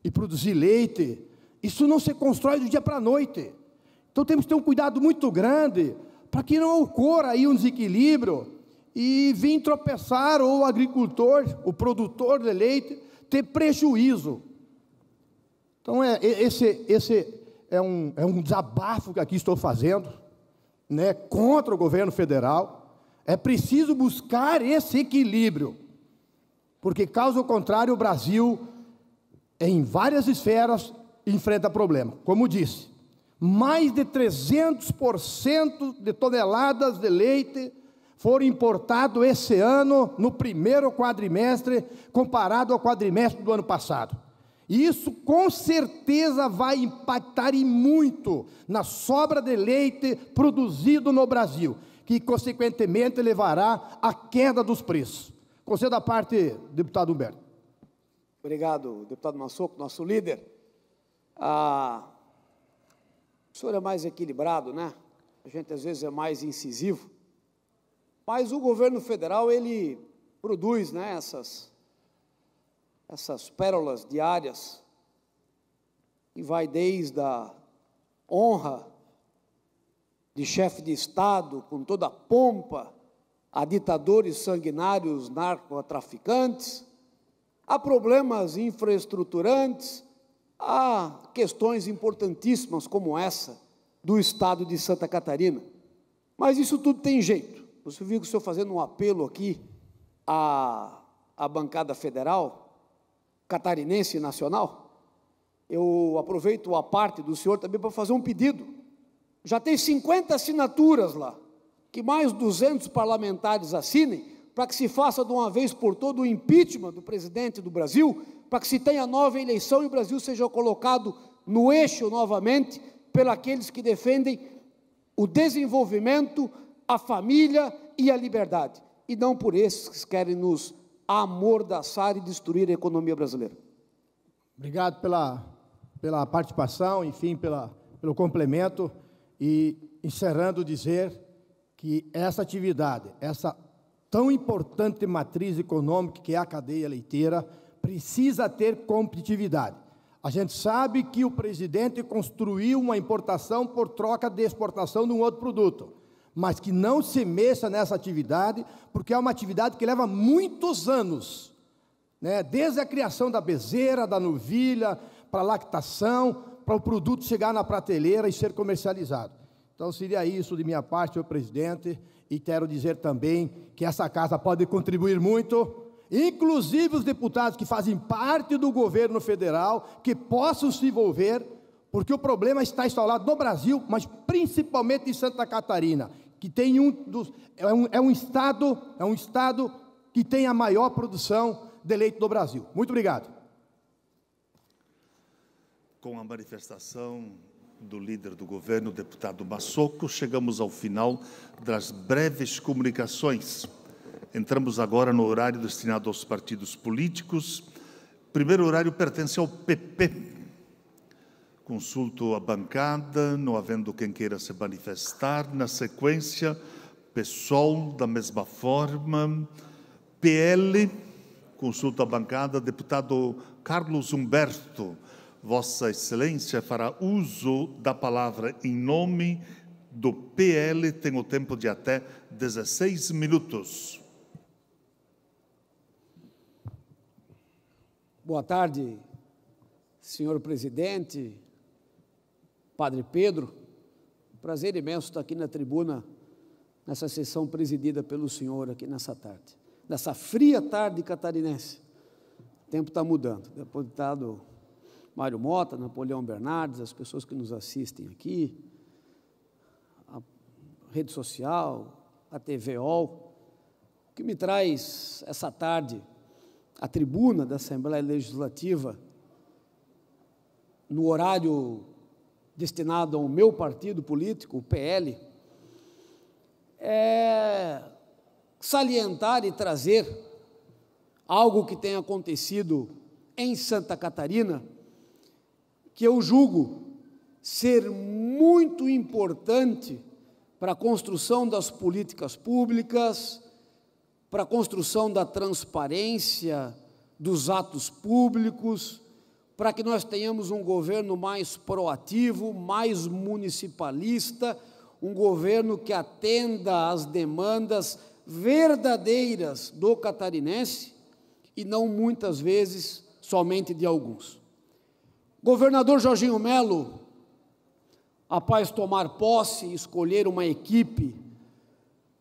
e produzir leite. Isso não se constrói do dia para a noite. Então temos que ter um cuidado muito grande para que não ocorra aí um desequilíbrio e vir tropeçar ou o agricultor, o produtor de leite, ter prejuízo. Então é, esse, esse é, um, é um desabafo que aqui estou fazendo, né, contra o governo federal. É preciso buscar esse equilíbrio, porque caso contrário o Brasil, em várias esferas, enfrenta problema. Como disse, mais de 300% de toneladas de leite foram importados esse ano, no primeiro quadrimestre, comparado ao quadrimestre do ano passado. isso com certeza vai impactar e muito na sobra de leite produzido no Brasil, que consequentemente levará à queda dos preços. Conselho da parte, deputado Humberto. Obrigado, deputado Massoco, nosso líder. Ah, o senhor é mais equilibrado, né? A gente às vezes é mais incisivo. Mas o governo federal, ele produz né, essas, essas pérolas diárias, que vai desde a honra de chefe de Estado, com toda a pompa, a ditadores sanguinários narcotraficantes, a problemas infraestruturantes, Há questões importantíssimas como essa do estado de Santa Catarina, mas isso tudo tem jeito. Você viu que estou fazendo um apelo aqui à, à bancada federal, catarinense e nacional. Eu aproveito a parte do senhor também para fazer um pedido. Já tem 50 assinaturas lá, que mais 200 parlamentares assinem para que se faça de uma vez por todas o impeachment do presidente do Brasil, para que se tenha nova eleição e o Brasil seja colocado no eixo novamente aqueles que defendem o desenvolvimento, a família e a liberdade, e não por esses que querem nos amordaçar e destruir a economia brasileira. Obrigado pela, pela participação, enfim, pela, pelo complemento, e encerrando dizer que essa atividade, essa tão importante matriz econômica que é a cadeia leiteira, precisa ter competitividade. A gente sabe que o presidente construiu uma importação por troca de exportação de um outro produto, mas que não se mexa nessa atividade, porque é uma atividade que leva muitos anos né? desde a criação da bezeira, da novilha, para a lactação, para o produto chegar na prateleira e ser comercializado. Então, seria isso de minha parte, senhor presidente. E quero dizer também que essa casa pode contribuir muito, inclusive os deputados que fazem parte do governo federal, que possam se envolver, porque o problema está instalado no Brasil, mas principalmente em Santa Catarina, que tem um dos, é, um, é um estado, é um estado que tem a maior produção de leite do Brasil. Muito obrigado. Com a manifestação do líder do governo, deputado Massocco, chegamos ao final das breves comunicações. Entramos agora no horário destinado aos partidos políticos. primeiro horário pertence ao PP. Consulto a bancada, não havendo quem queira se manifestar. Na sequência, PSOL, da mesma forma. PL, consulto a bancada, deputado Carlos Humberto Vossa Excelência fará uso da palavra em nome do PL, tem o tempo de até 16 minutos. Boa tarde, senhor presidente, Padre Pedro. Prazer imenso estar aqui na tribuna, nessa sessão presidida pelo senhor aqui nessa tarde, nessa fria tarde catarinense. O tempo está mudando. Deputado Mário Mota, Napoleão Bernardes, as pessoas que nos assistem aqui, a rede social, a TV OL, o que me traz essa tarde a tribuna da Assembleia Legislativa no horário destinado ao meu partido político, o PL, é salientar e trazer algo que tem acontecido em Santa Catarina que eu julgo ser muito importante para a construção das políticas públicas, para a construção da transparência dos atos públicos, para que nós tenhamos um governo mais proativo, mais municipalista, um governo que atenda às demandas verdadeiras do catarinense e não muitas vezes somente de alguns. Governador Jorginho Melo, após tomar posse e escolher uma equipe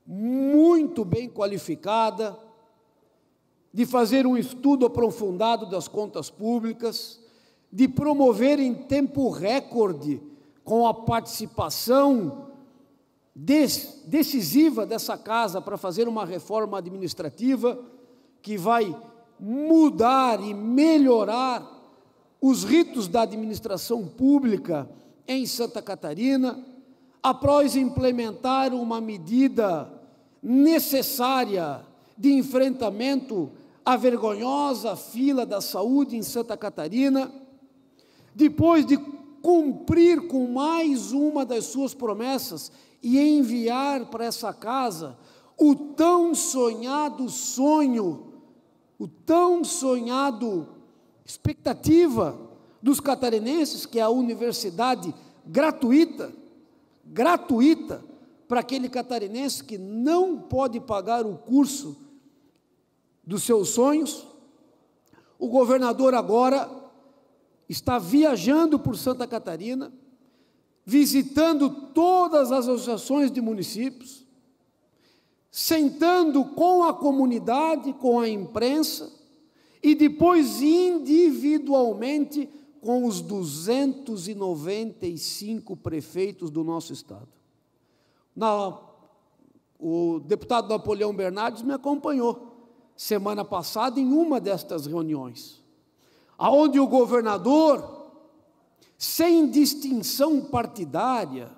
muito bem qualificada, de fazer um estudo aprofundado das contas públicas, de promover em tempo recorde, com a participação decisiva dessa casa para fazer uma reforma administrativa que vai mudar e melhorar os ritos da administração pública em Santa Catarina, após implementar uma medida necessária de enfrentamento à vergonhosa fila da saúde em Santa Catarina, depois de cumprir com mais uma das suas promessas e enviar para essa casa o tão sonhado sonho, o tão sonhado expectativa dos catarinenses que é a universidade gratuita, gratuita para aquele catarinense que não pode pagar o curso dos seus sonhos. O governador agora está viajando por Santa Catarina, visitando todas as associações de municípios, sentando com a comunidade, com a imprensa, e depois individualmente com os 295 prefeitos do nosso estado. Na, o deputado Napoleão Bernardes me acompanhou semana passada em uma destas reuniões, aonde o governador, sem distinção partidária,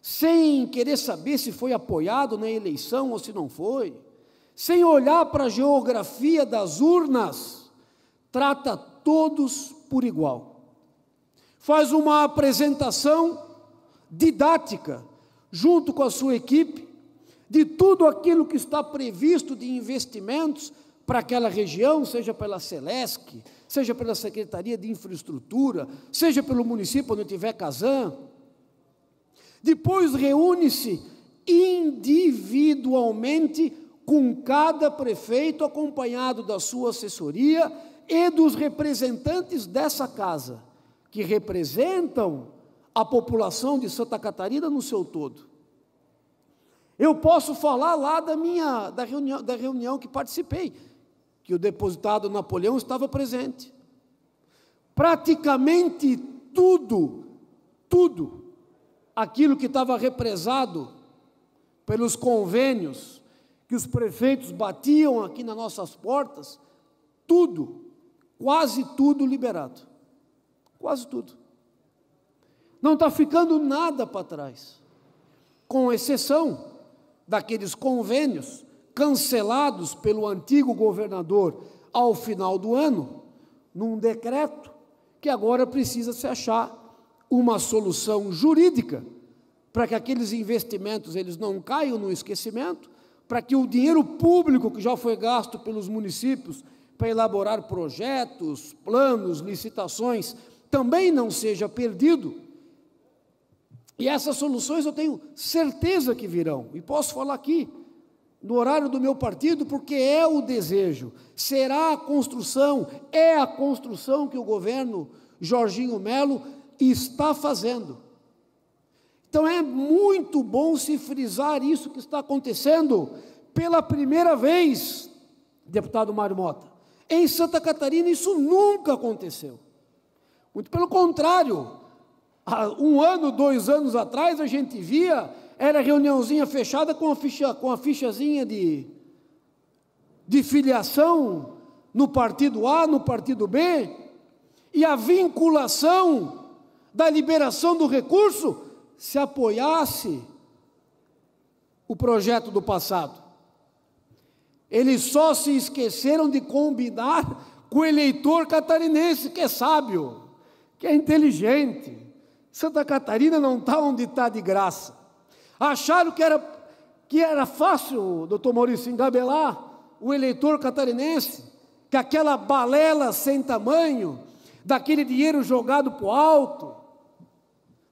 sem querer saber se foi apoiado na eleição ou se não foi, sem olhar para a geografia das urnas, trata todos por igual. Faz uma apresentação didática, junto com a sua equipe, de tudo aquilo que está previsto de investimentos para aquela região, seja pela Celesc, seja pela Secretaria de Infraestrutura, seja pelo município onde tiver Casan. Depois reúne-se individualmente com cada prefeito, acompanhado da sua assessoria e dos representantes dessa casa, que representam a população de Santa Catarina no seu todo. Eu posso falar lá da minha da reunião, da reunião que participei, que o depositado Napoleão estava presente. Praticamente tudo, tudo aquilo que estava represado pelos convênios que os prefeitos batiam aqui nas nossas portas, tudo, quase tudo liberado. Quase tudo. Não está ficando nada para trás, com exceção daqueles convênios cancelados pelo antigo governador ao final do ano, num decreto que agora precisa se achar uma solução jurídica para que aqueles investimentos eles não caiam no esquecimento para que o dinheiro público que já foi gasto pelos municípios para elaborar projetos, planos, licitações, também não seja perdido. E essas soluções eu tenho certeza que virão, e posso falar aqui, no horário do meu partido, porque é o desejo, será a construção, é a construção que o governo Jorginho Melo está fazendo. Então é muito bom se frisar isso que está acontecendo pela primeira vez, deputado Mário Mota. Em Santa Catarina isso nunca aconteceu. Muito pelo contrário, há um ano, dois anos atrás, a gente via, era reuniãozinha fechada com a, ficha, com a fichazinha de, de filiação no partido A, no partido B, e a vinculação da liberação do recurso se apoiasse o projeto do passado. Eles só se esqueceram de combinar com o eleitor catarinense, que é sábio, que é inteligente. Santa Catarina não está onde está de graça. Acharam que era, que era fácil, doutor Maurício, engabelar o eleitor catarinense, que aquela balela sem tamanho, daquele dinheiro jogado para o alto,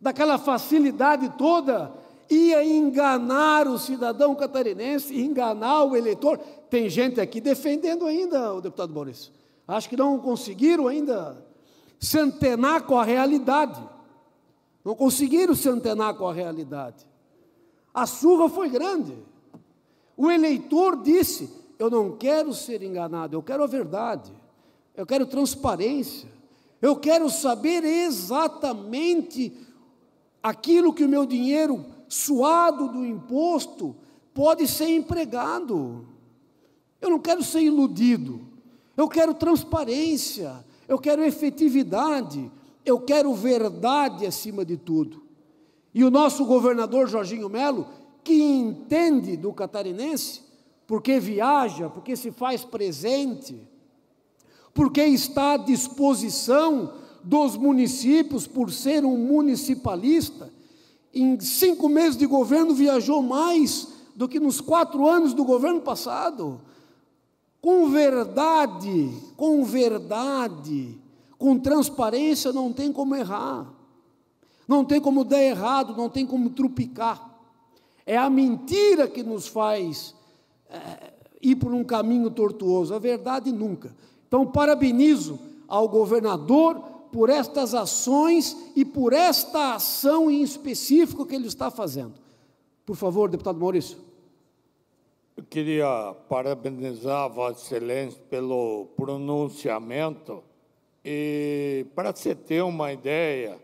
daquela facilidade toda, ia enganar o cidadão catarinense, enganar o eleitor. Tem gente aqui defendendo ainda o deputado Maurício. Acho que não conseguiram ainda se antenar com a realidade. Não conseguiram se antenar com a realidade. A surra foi grande. O eleitor disse: Eu não quero ser enganado, eu quero a verdade, eu quero transparência, eu quero saber exatamente aquilo que o meu dinheiro suado do imposto pode ser empregado. Eu não quero ser iludido. Eu quero transparência, eu quero efetividade, eu quero verdade acima de tudo. E o nosso governador Jorginho Melo, que entende do catarinense, porque viaja, porque se faz presente, porque está à disposição dos municípios por ser um municipalista. Em cinco meses de governo viajou mais do que nos quatro anos do governo passado. Com verdade, com verdade, com transparência, não tem como errar. Não tem como dar errado, não tem como trupicar. É a mentira que nos faz é, ir por um caminho tortuoso, a verdade nunca. Então, parabenizo ao governador por estas ações e por esta ação em específico que ele está fazendo. Por favor, deputado Maurício. Eu queria parabenizar Vossa Excelência pelo pronunciamento e, para você ter uma ideia,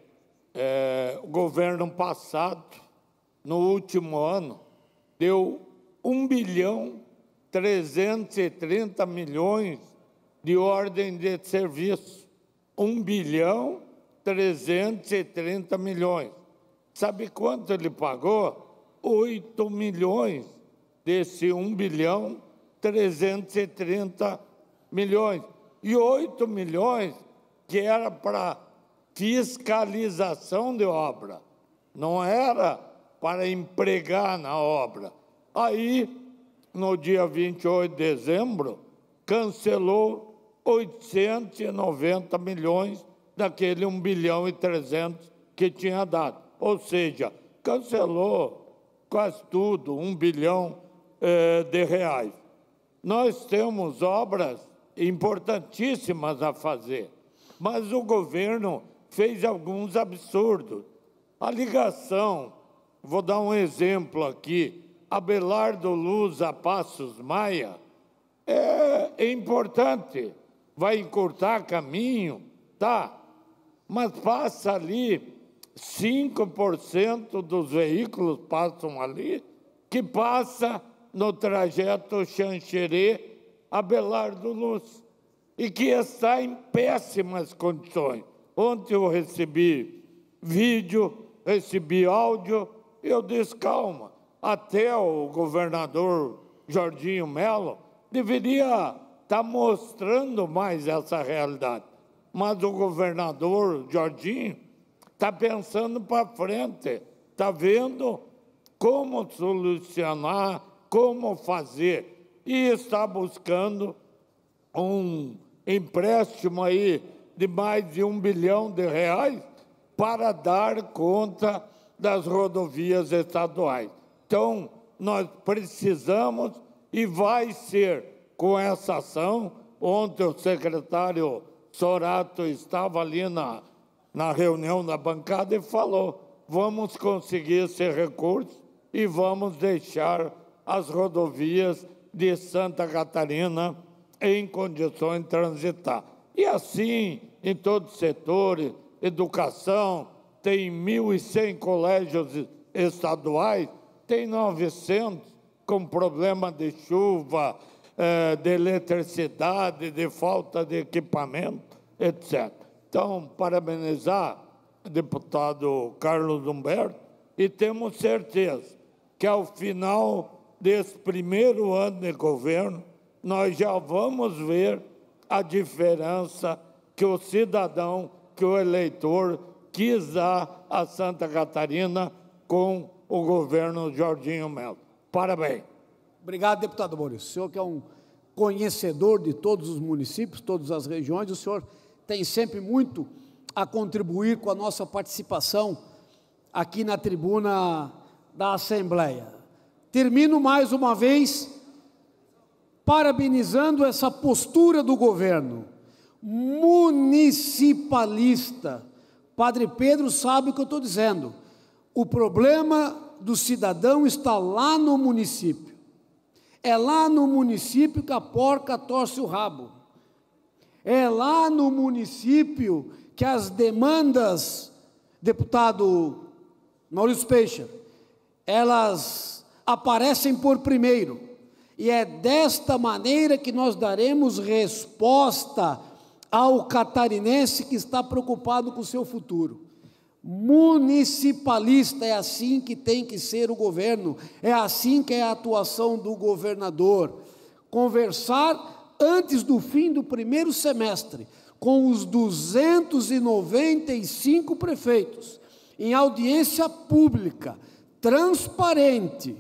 é, o governo passado, no último ano, deu 1 bilhão 330 milhões de ordem de serviço 1 bilhão 330 milhões. Sabe quanto ele pagou? 8 milhões desse 1 bilhão 330 milhões. E 8 milhões que era para fiscalização de obra, não era para empregar na obra. Aí, no dia 28 de dezembro, cancelou 890 milhões daquele 1 bilhão e 300 que tinha dado. Ou seja, cancelou quase tudo, 1 bilhão eh, de reais. Nós temos obras importantíssimas a fazer, mas o governo fez alguns absurdos. A ligação, vou dar um exemplo aqui, Abelardo Luz a Passos Maia, é importante vai encurtar caminho, tá? Mas passa ali, 5% dos veículos passam ali, que passa no trajeto Xanxerê Belardo Luz, e que está em péssimas condições. Ontem eu recebi vídeo, recebi áudio, eu disse, calma, até o governador Jorginho Melo deveria está mostrando mais essa realidade. Mas o governador Jorginho está pensando para frente, está vendo como solucionar, como fazer. E está buscando um empréstimo aí de mais de um bilhão de reais para dar conta das rodovias estaduais. Então, nós precisamos e vai ser com essa ação, ontem o secretário Sorato estava ali na, na reunião da bancada e falou: vamos conseguir esse recurso e vamos deixar as rodovias de Santa Catarina em condições de transitar. E assim, em todos os setores, educação, tem 1.100 colégios estaduais, tem 900 com problema de chuva, é, de eletricidade, de falta de equipamento, etc. Então, parabenizar o deputado Carlos Humberto e temos certeza que ao final desse primeiro ano de governo, nós já vamos ver a diferença que o cidadão, que o eleitor quis dar a Santa Catarina com o governo Jorginho Melo. Parabéns. Obrigado, deputado Maurício. O senhor que é um conhecedor de todos os municípios, todas as regiões, o senhor tem sempre muito a contribuir com a nossa participação aqui na tribuna da Assembleia. Termino mais uma vez parabenizando essa postura do governo municipalista. Padre Pedro sabe o que eu estou dizendo. O problema do cidadão está lá no município. É lá no município que a porca torce o rabo. É lá no município que as demandas, deputado Maurício Peixa, elas aparecem por primeiro. E é desta maneira que nós daremos resposta ao catarinense que está preocupado com o seu futuro municipalista. É assim que tem que ser o governo, é assim que é a atuação do governador. Conversar antes do fim do primeiro semestre com os 295 prefeitos, em audiência pública, transparente,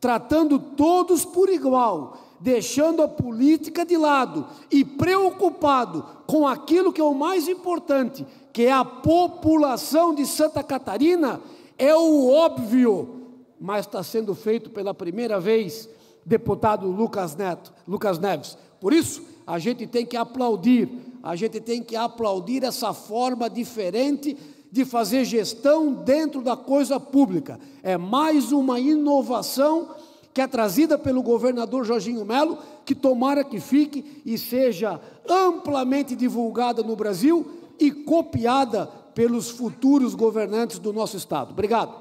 tratando todos por igual deixando a política de lado e preocupado com aquilo que é o mais importante, que é a população de Santa Catarina, é o óbvio, mas está sendo feito pela primeira vez, deputado Lucas Neto, Lucas Neves. Por isso, a gente tem que aplaudir, a gente tem que aplaudir essa forma diferente de fazer gestão dentro da coisa pública. É mais uma inovação que é trazida pelo governador Jorginho Melo, que tomara que fique e seja amplamente divulgada no Brasil e copiada pelos futuros governantes do nosso Estado. Obrigado.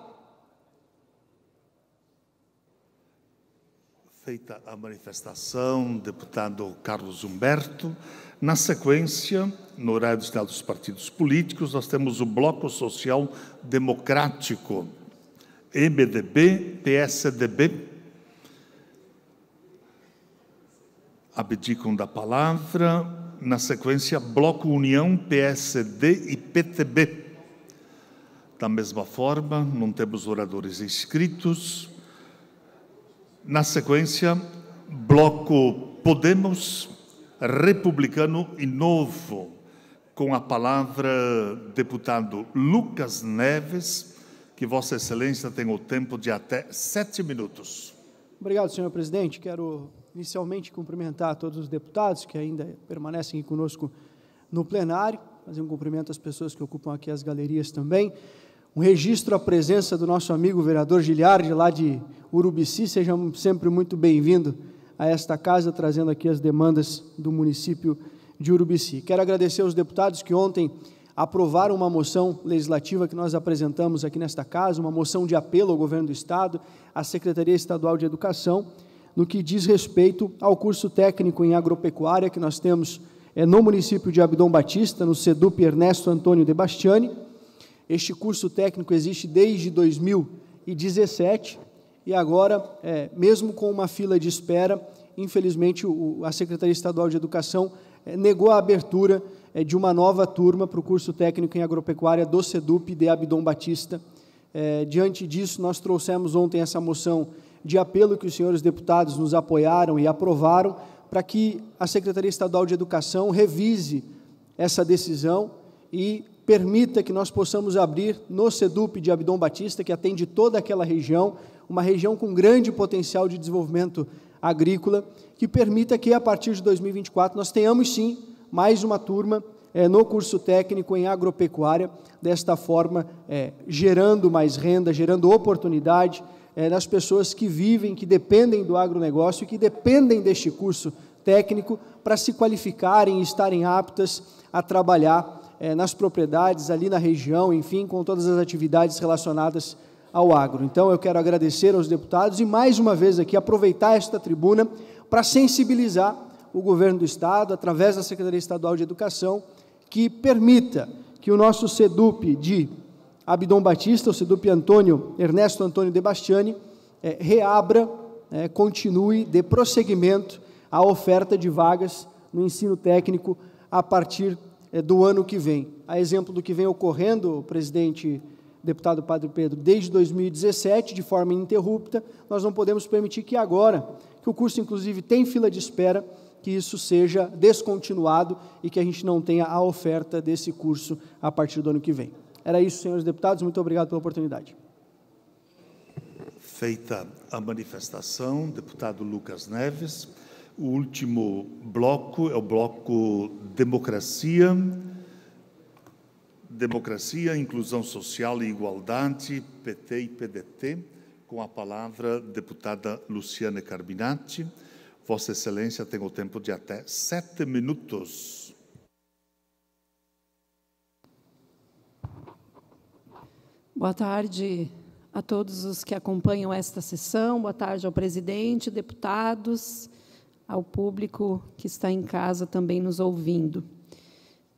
Feita a manifestação, deputado Carlos Humberto. Na sequência, no horário Estado dos partidos políticos, nós temos o Bloco Social Democrático, MDB, PSDB, abdicam da palavra. Na sequência, Bloco União, PSD e PTB. Da mesma forma, não temos oradores inscritos. Na sequência, Bloco Podemos, Republicano e Novo. Com a palavra, deputado Lucas Neves, que Vossa Excelência tem o tempo de até sete minutos. Obrigado, senhor presidente. Quero inicialmente cumprimentar todos os deputados que ainda permanecem conosco no plenário, fazer um cumprimento às pessoas que ocupam aqui as galerias também. Um registro à presença do nosso amigo vereador Giliardi, lá de Urubici. Seja sempre muito bem-vindo a esta casa, trazendo aqui as demandas do município de Urubici. Quero agradecer aos deputados que ontem aprovaram uma moção legislativa que nós apresentamos aqui nesta casa, uma moção de apelo ao governo do Estado, à Secretaria Estadual de Educação no que diz respeito ao curso técnico em agropecuária que nós temos é, no município de Abdom Batista, no SEDUP Ernesto Antônio de Bastiani. Este curso técnico existe desde 2017 e agora, é, mesmo com uma fila de espera, infelizmente o, a Secretaria Estadual de Educação é, negou a abertura é, de uma nova turma para o curso técnico em agropecuária do SEDUP de Abdom Batista. É, diante disso, nós trouxemos ontem essa moção de apelo que os senhores deputados nos apoiaram e aprovaram para que a Secretaria Estadual de Educação revise essa decisão e permita que nós possamos abrir no SEDUP de Abdom Batista, que atende toda aquela região, uma região com grande potencial de desenvolvimento agrícola, que permita que a partir de 2024 nós tenhamos sim mais uma turma é, no curso técnico em agropecuária, desta forma é, gerando mais renda, gerando oportunidade, é, nas pessoas que vivem, que dependem do agronegócio e que dependem deste curso técnico para se qualificarem e estarem aptas a trabalhar é, nas propriedades, ali na região, enfim, com todas as atividades relacionadas ao agro. Então, eu quero agradecer aos deputados e, mais uma vez aqui, aproveitar esta tribuna para sensibilizar o governo do Estado, através da Secretaria Estadual de Educação, que permita que o nosso SEDUP de Abdon Batista, o Sedup Antônio, Ernesto Antônio de Bastiani, é, reabra, é, continue, dê prosseguimento à oferta de vagas no ensino técnico a partir é, do ano que vem. A exemplo do que vem ocorrendo, presidente, deputado Padre Pedro, desde 2017, de forma ininterrupta, nós não podemos permitir que agora, que o curso inclusive tem fila de espera, que isso seja descontinuado e que a gente não tenha a oferta desse curso a partir do ano que vem. Era isso, senhores deputados. Muito obrigado pela oportunidade. Feita a manifestação, deputado Lucas Neves. O último bloco é o bloco Democracia, Democracia, Inclusão Social e Igualdade, PT e PDT, com a palavra deputada Luciana Carbinati. Vossa Excelência tem o tempo de até sete minutos. Boa tarde a todos os que acompanham esta sessão, boa tarde ao presidente, deputados, ao público que está em casa também nos ouvindo.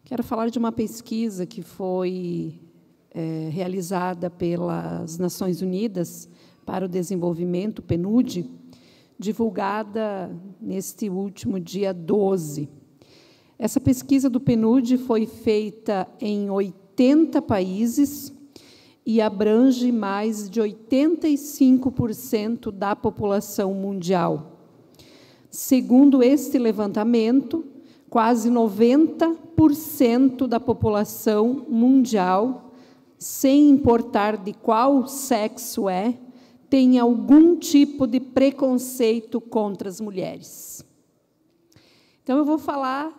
Quero falar de uma pesquisa que foi é, realizada pelas Nações Unidas para o Desenvolvimento, PNUD, divulgada neste último dia 12. Essa pesquisa do PNUD foi feita em 80 países e abrange mais de 85% da população mundial. Segundo este levantamento, quase 90% da população mundial, sem importar de qual sexo é, tem algum tipo de preconceito contra as mulheres. Então, eu vou falar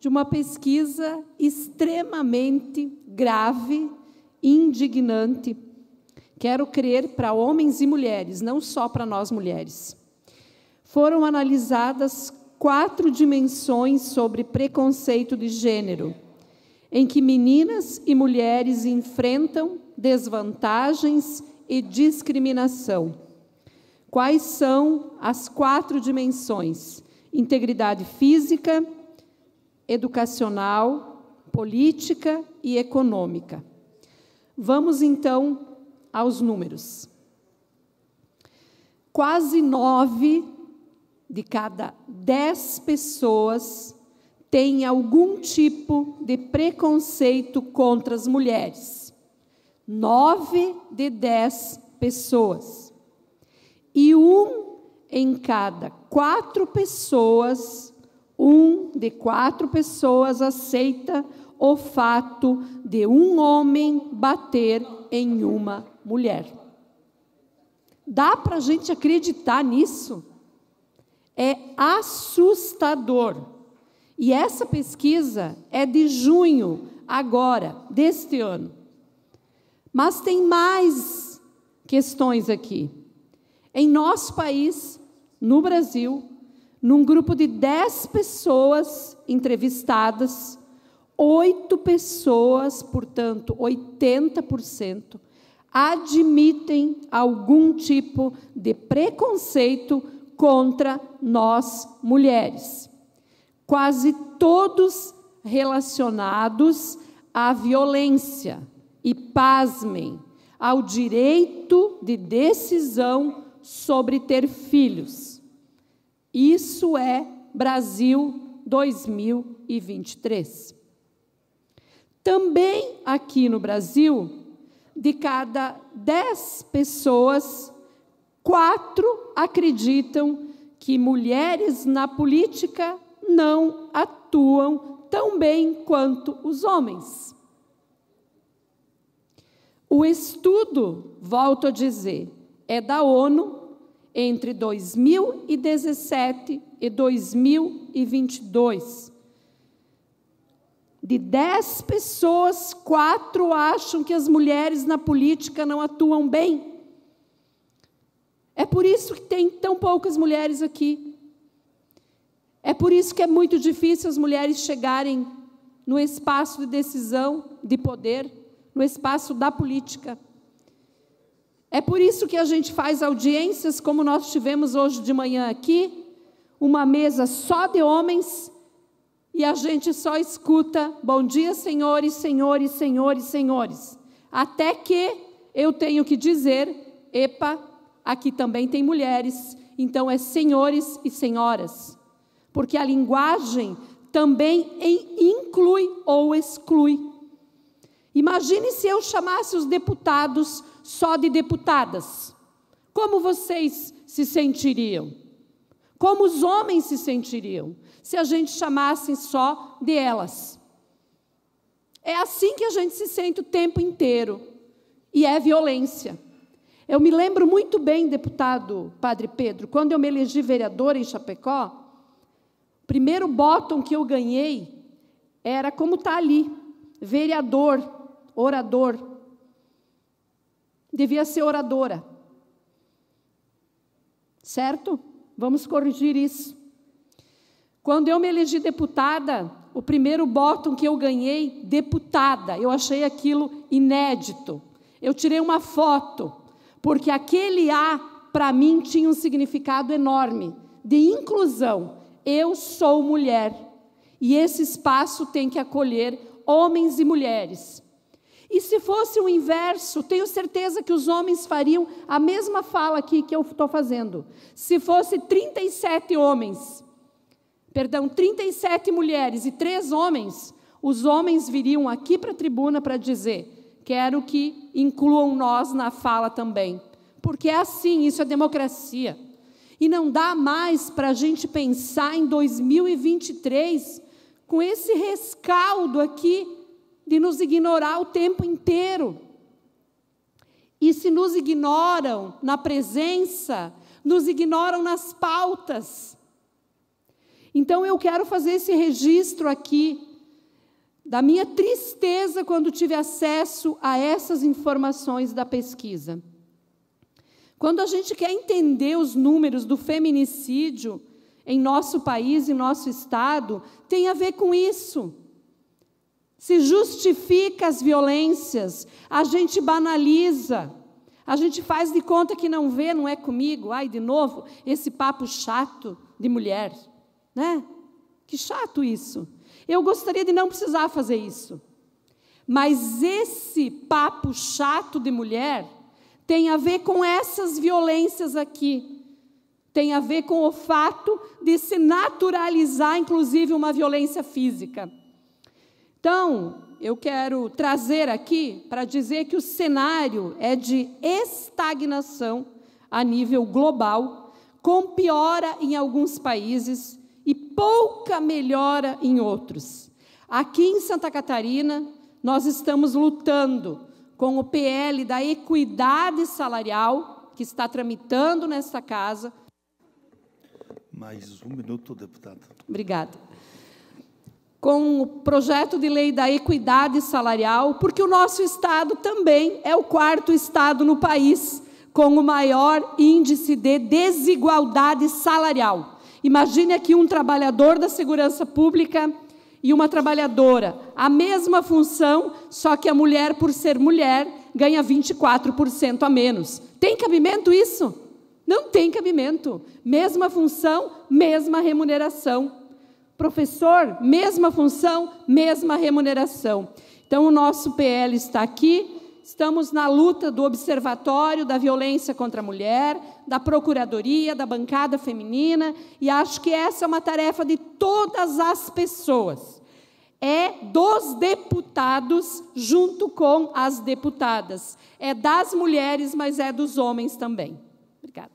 de uma pesquisa extremamente grave indignante. Quero crer para homens e mulheres, não só para nós mulheres. Foram analisadas quatro dimensões sobre preconceito de gênero, em que meninas e mulheres enfrentam desvantagens e discriminação. Quais são as quatro dimensões? Integridade física, educacional, política e econômica. Vamos então aos números. Quase nove de cada dez pessoas têm algum tipo de preconceito contra as mulheres. Nove de dez pessoas. E um em cada quatro pessoas, um de quatro pessoas aceita o fato de um homem bater em uma mulher. Dá para a gente acreditar nisso? É assustador. E essa pesquisa é de junho, agora, deste ano. Mas tem mais questões aqui. Em nosso país, no Brasil, num grupo de 10 pessoas entrevistadas, Oito pessoas, portanto, 80%, admitem algum tipo de preconceito contra nós mulheres. Quase todos relacionados à violência e, pasmem, ao direito de decisão sobre ter filhos. Isso é Brasil 2023. Também aqui no Brasil, de cada dez pessoas, quatro acreditam que mulheres na política não atuam tão bem quanto os homens. O estudo, volto a dizer, é da ONU entre 2017 e 2022. De dez pessoas, quatro acham que as mulheres na política não atuam bem. É por isso que tem tão poucas mulheres aqui. É por isso que é muito difícil as mulheres chegarem no espaço de decisão, de poder, no espaço da política. É por isso que a gente faz audiências como nós tivemos hoje de manhã aqui, uma mesa só de homens e a gente só escuta bom dia, senhores, senhores, senhores, senhores. Até que eu tenho que dizer, epa, aqui também tem mulheres, então é senhores e senhoras. Porque a linguagem também inclui ou exclui. Imagine se eu chamasse os deputados só de deputadas. Como vocês se sentiriam? Como os homens se sentiriam? se a gente chamasse só de elas. É assim que a gente se sente o tempo inteiro. E é violência. Eu me lembro muito bem, deputado Padre Pedro, quando eu me elegi vereadora em Chapecó, o primeiro bottom que eu ganhei era como está ali: vereador, orador. Devia ser oradora. Certo? Vamos corrigir isso. Quando eu me elegi deputada, o primeiro botão que eu ganhei, deputada, eu achei aquilo inédito. Eu tirei uma foto, porque aquele A, para mim, tinha um significado enorme de inclusão. Eu sou mulher. E esse espaço tem que acolher homens e mulheres. E se fosse o inverso, tenho certeza que os homens fariam a mesma fala aqui que eu estou fazendo. Se fosse 37 homens perdão, 37 mulheres e três homens, os homens viriam aqui para a tribuna para dizer: quero que incluam nós na fala também. Porque é assim, isso é democracia. E não dá mais para a gente pensar em 2023 com esse rescaldo aqui de nos ignorar o tempo inteiro. E se nos ignoram na presença, nos ignoram nas pautas, então eu quero fazer esse registro aqui da minha tristeza quando tive acesso a essas informações da pesquisa. Quando a gente quer entender os números do feminicídio em nosso país, em nosso estado, tem a ver com isso. Se justifica as violências, a gente banaliza, a gente faz de conta que não vê, não é comigo. Ai, de novo, esse papo chato de mulher. Né? Que chato isso. Eu gostaria de não precisar fazer isso. Mas esse papo chato de mulher tem a ver com essas violências aqui. Tem a ver com o fato de se naturalizar, inclusive, uma violência física. Então, eu quero trazer aqui para dizer que o cenário é de estagnação a nível global, com piora em alguns países e pouca melhora em outros. Aqui em Santa Catarina, nós estamos lutando com o PL da equidade salarial, que está tramitando nesta casa. Mais um minuto, deputado. Obrigada. Com o projeto de lei da equidade salarial, porque o nosso Estado também é o quarto Estado no país com o maior índice de desigualdade salarial. Imagine aqui um trabalhador da segurança pública e uma trabalhadora, a mesma função, só que a mulher, por ser mulher, ganha 24% a menos. Tem cabimento isso? Não tem cabimento. Mesma função, mesma remuneração. Professor, mesma função, mesma remuneração. Então, o nosso PL está aqui. Estamos na luta do Observatório da Violência contra a Mulher, da Procuradoria, da Bancada Feminina, e acho que essa é uma tarefa de todas as pessoas. É dos deputados junto com as deputadas. É das mulheres, mas é dos homens também. Obrigada.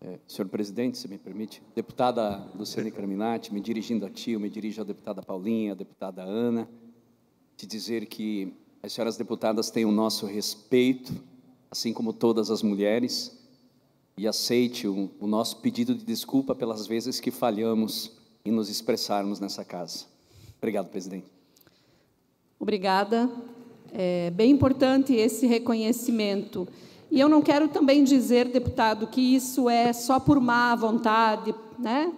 É, senhor presidente, se me permite, deputada Luciane Carminati, me dirigindo a ti, eu me dirijo à deputada Paulinha, à deputada Ana, te dizer que as senhoras deputadas têm o nosso respeito, assim como todas as mulheres, e aceite o, o nosso pedido de desculpa pelas vezes que falhamos em nos expressarmos nessa casa. Obrigado, presidente. Obrigada. É bem importante esse reconhecimento. E eu não quero também dizer, deputado, que isso é só por má vontade, né?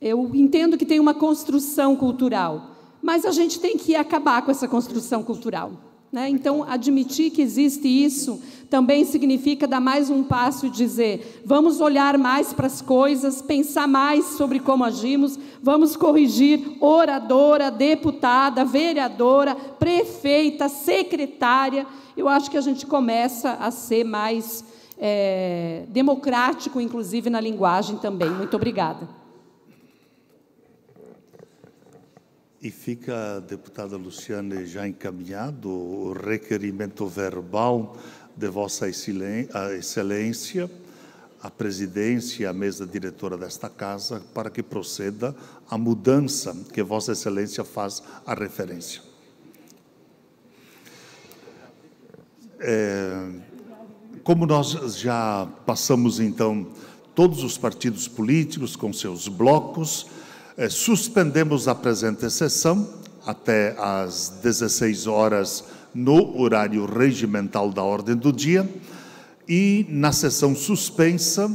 Eu entendo que tem uma construção cultural, mas a gente tem que acabar com essa construção cultural. Né? Então, admitir que existe isso também significa dar mais um passo e dizer: vamos olhar mais para as coisas, pensar mais sobre como agimos, vamos corrigir oradora, deputada, vereadora, prefeita, secretária. Eu acho que a gente começa a ser mais é, democrático, inclusive na linguagem também. Muito obrigada. E fica, deputada Luciane, já encaminhado o requerimento verbal de Vossa Excelência, a presidência e a mesa diretora desta casa, para que proceda à mudança que Vossa Excelência faz a referência. É, como nós já passamos, então, todos os partidos políticos com seus blocos, eh, suspendemos a presente sessão até às 16 horas no horário regimental da ordem do dia e na sessão suspensa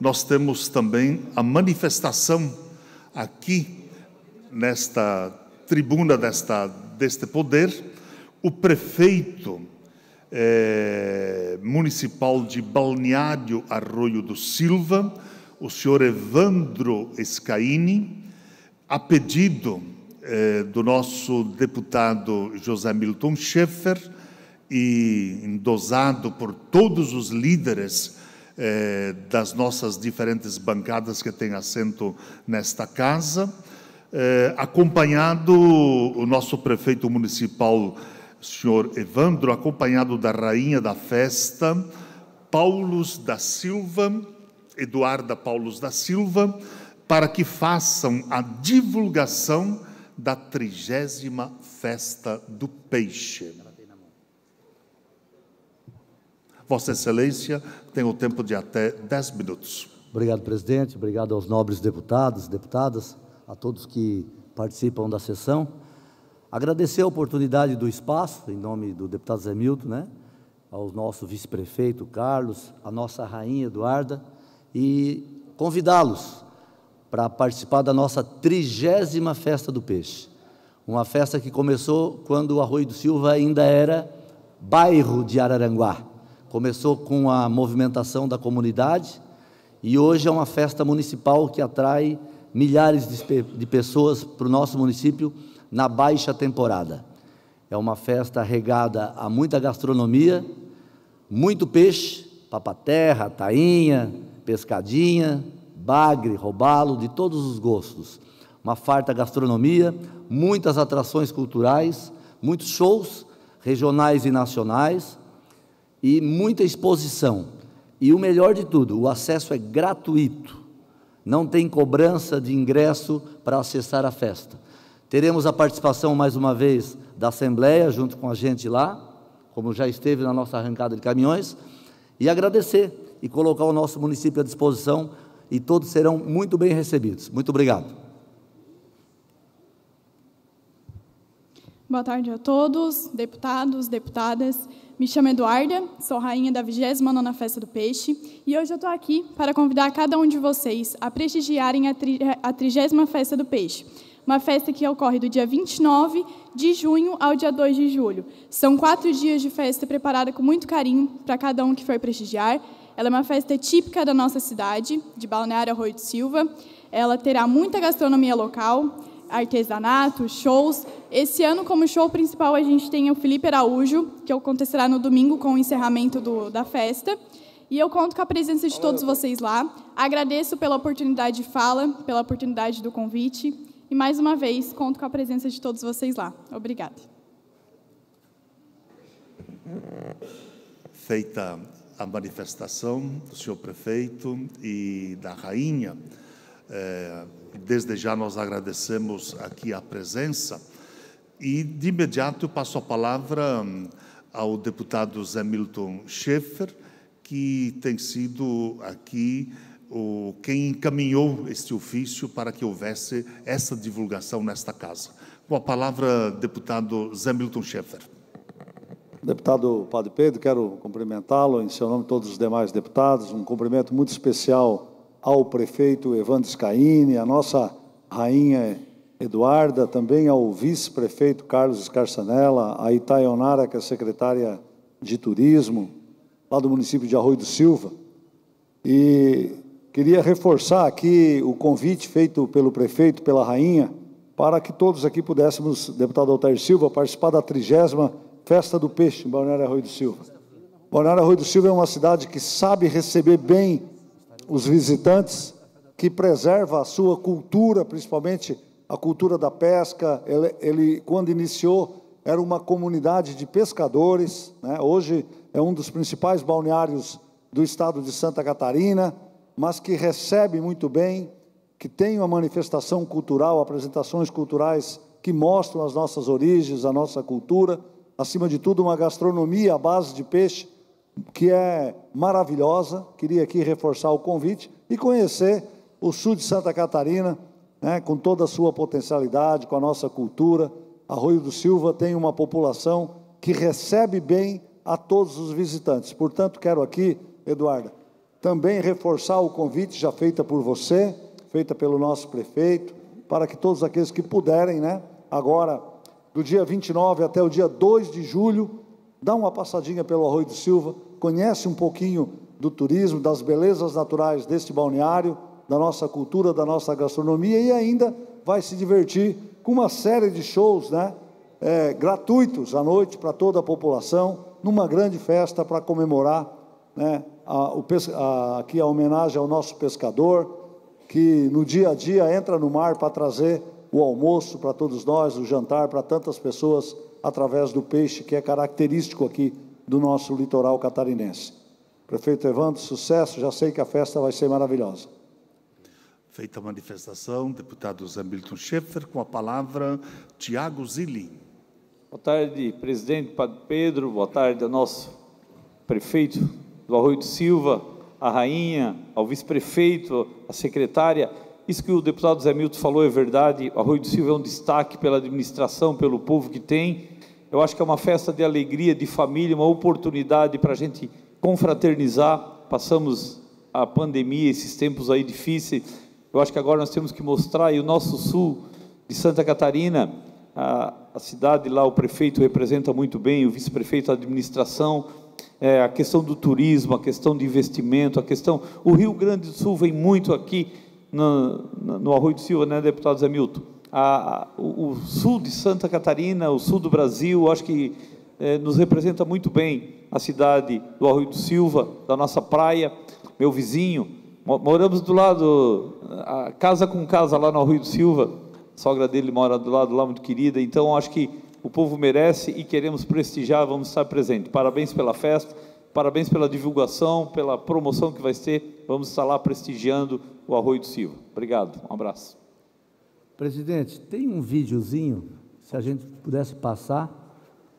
nós temos também a manifestação aqui nesta tribuna desta, deste poder o prefeito eh, municipal de Balneário Arroio do Silva, o senhor Evandro Escaini, a pedido eh, do nosso deputado José Milton Schaeffer e endosado por todos os líderes eh, das nossas diferentes bancadas que têm assento nesta casa, eh, acompanhado o nosso prefeito municipal, senhor Evandro, acompanhado da rainha da festa, Paulos da Silva, Eduarda Paulos da Silva, para que façam a divulgação da trigésima festa do peixe. Vossa Excelência tem o tempo de até 10 minutos. Obrigado, presidente. Obrigado aos nobres deputados, deputadas, a todos que participam da sessão. Agradecer a oportunidade do espaço, em nome do deputado Zé Milton, né? ao nosso vice-prefeito Carlos, à nossa rainha Eduarda, e convidá-los para participar da nossa trigésima festa do peixe. Uma festa que começou quando o Arroio do Silva ainda era bairro de Araranguá. Começou com a movimentação da comunidade e hoje é uma festa municipal que atrai milhares de pessoas para o nosso município na baixa temporada. É uma festa regada a muita gastronomia, muito peixe, papaterra, tainha, pescadinha, bagre, robalo, de todos os gostos. Uma farta gastronomia, muitas atrações culturais, muitos shows regionais e nacionais e muita exposição. E o melhor de tudo, o acesso é gratuito. Não tem cobrança de ingresso para acessar a festa. Teremos a participação mais uma vez da Assembleia junto com a gente lá, como já esteve na nossa arrancada de caminhões, e agradecer e colocar o nosso município à disposição e todos serão muito bem recebidos. Muito obrigado. Boa tarde a todos, deputados, deputadas. Me chamo Eduarda, sou rainha da 29ª Festa do Peixe e hoje eu estou aqui para convidar cada um de vocês a prestigiarem a 30 Festa do Peixe, uma festa que ocorre do dia 29 de junho ao dia 2 de julho. São quatro dias de festa preparada com muito carinho para cada um que for prestigiar ela é uma festa típica da nossa cidade, de Balneário Arroio de Silva. Ela terá muita gastronomia local, artesanato, shows. Esse ano, como show principal, a gente tem o Felipe Araújo, que acontecerá no domingo com o encerramento do, da festa. E eu conto com a presença de todos vocês lá. Agradeço pela oportunidade de fala, pela oportunidade do convite. E, mais uma vez, conto com a presença de todos vocês lá. Obrigada. Feita a manifestação do senhor prefeito e da rainha. É, desde já nós agradecemos aqui a presença e de imediato eu passo a palavra hum, ao deputado Zé Milton Schaefer, que tem sido aqui o, quem encaminhou este ofício para que houvesse essa divulgação nesta casa. Com a palavra, deputado Zé Milton Schaefer. Deputado Padre Pedro, quero cumprimentá-lo em seu nome todos os demais deputados. Um cumprimento muito especial ao prefeito Evandro Scaini, à nossa rainha Eduarda, também ao vice-prefeito Carlos Escarçanella, a Itaionara, que é secretária de Turismo, lá do município de Arroio do Silva. E queria reforçar aqui o convite feito pelo prefeito, pela rainha, para que todos aqui pudéssemos, deputado Altair Silva, participar da trigésima Festa do Peixe, Balneário Arroio do Silva. Balneário Arroio do Silva é uma cidade que sabe receber bem os visitantes, que preserva a sua cultura, principalmente a cultura da pesca. Ele, ele quando iniciou, era uma comunidade de pescadores. Né? Hoje é um dos principais balneários do estado de Santa Catarina, mas que recebe muito bem, que tem uma manifestação cultural, apresentações culturais que mostram as nossas origens, a nossa cultura acima de tudo, uma gastronomia à base de peixe que é maravilhosa. Queria aqui reforçar o convite e conhecer o sul de Santa Catarina, né, com toda a sua potencialidade, com a nossa cultura. Arroio do Silva tem uma população que recebe bem a todos os visitantes. Portanto, quero aqui, Eduarda, também reforçar o convite já feita por você, feita pelo nosso prefeito, para que todos aqueles que puderem, né, agora do dia 29 até o dia 2 de julho, dá uma passadinha pelo Arroio do Silva, conhece um pouquinho do turismo, das belezas naturais deste balneário, da nossa cultura, da nossa gastronomia e ainda vai se divertir com uma série de shows né, é, gratuitos à noite para toda a população, numa grande festa para comemorar né, a, o, a, aqui a homenagem ao nosso pescador, que no dia a dia entra no mar para trazer o almoço para todos nós, o jantar para tantas pessoas, através do peixe que é característico aqui do nosso litoral catarinense. Prefeito Evandro, sucesso, já sei que a festa vai ser maravilhosa. Feita a manifestação, deputado Zé Milton Schaeffer, com a palavra Tiago Zilin. Boa tarde, presidente Padre Pedro, boa tarde ao nosso prefeito do Arroio de Silva, a rainha, ao vice-prefeito, a secretária isso que o deputado Zé Milton falou é verdade. Arroio do Silva é um destaque pela administração, pelo povo que tem. Eu acho que é uma festa de alegria, de família, uma oportunidade para a gente confraternizar. Passamos a pandemia, esses tempos aí difíceis. Eu acho que agora nós temos que mostrar, e o nosso sul de Santa Catarina, a, a cidade lá, o prefeito representa muito bem, o vice-prefeito, a administração, é, a questão do turismo, a questão de investimento, a questão. O Rio Grande do Sul vem muito aqui no, no Arroio do Silva, né, deputado Zé Milton? A, a, o, sul de Santa Catarina, o sul do Brasil, acho que é, nos representa muito bem a cidade do Arroio do Silva, da nossa praia, meu vizinho. Moramos do lado, casa com casa lá no Arroio do Silva, a sogra dele mora do lado lá, muito querida, então acho que o povo merece e queremos prestigiar, vamos estar presente. Parabéns pela festa Parabéns pela divulgação, pela promoção que vai ser. Vamos estar lá prestigiando o Arroio do Silva. Obrigado, um abraço. Presidente, tem um videozinho, se a gente pudesse passar,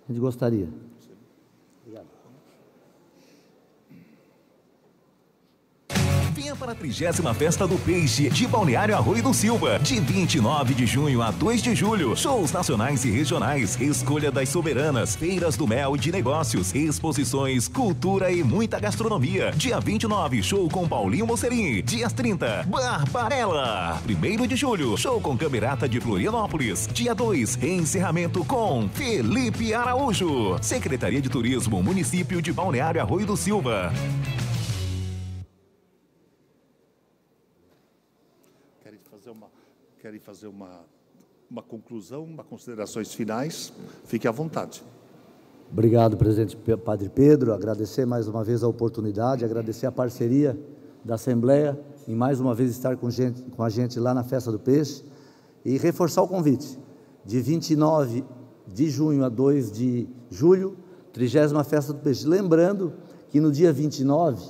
a gente gostaria. Venha para a trigésima Festa do Peixe de Balneário Arroio do Silva, de 29 de junho a 2 de julho. Shows nacionais e regionais, escolha das soberanas, feiras do mel e de negócios, exposições, cultura e muita gastronomia. Dia 29, show com Paulinho Mocerim. Dias 30, Barbarella. 1 de julho, show com Camerata de Florianópolis. Dia 2, encerramento com Felipe Araújo. Secretaria de Turismo, Município de Balneário Arroio do Silva. querem fazer uma, querem fazer uma, uma conclusão, uma considerações finais, fique à vontade. Obrigado, presidente Padre Pedro. Agradecer mais uma vez a oportunidade, agradecer a parceria da Assembleia em mais uma vez estar com, gente, com a gente lá na Festa do Peixe e reforçar o convite. De 29 de junho a 2 de julho, trigésima Festa do Peixe. Lembrando que no dia 29,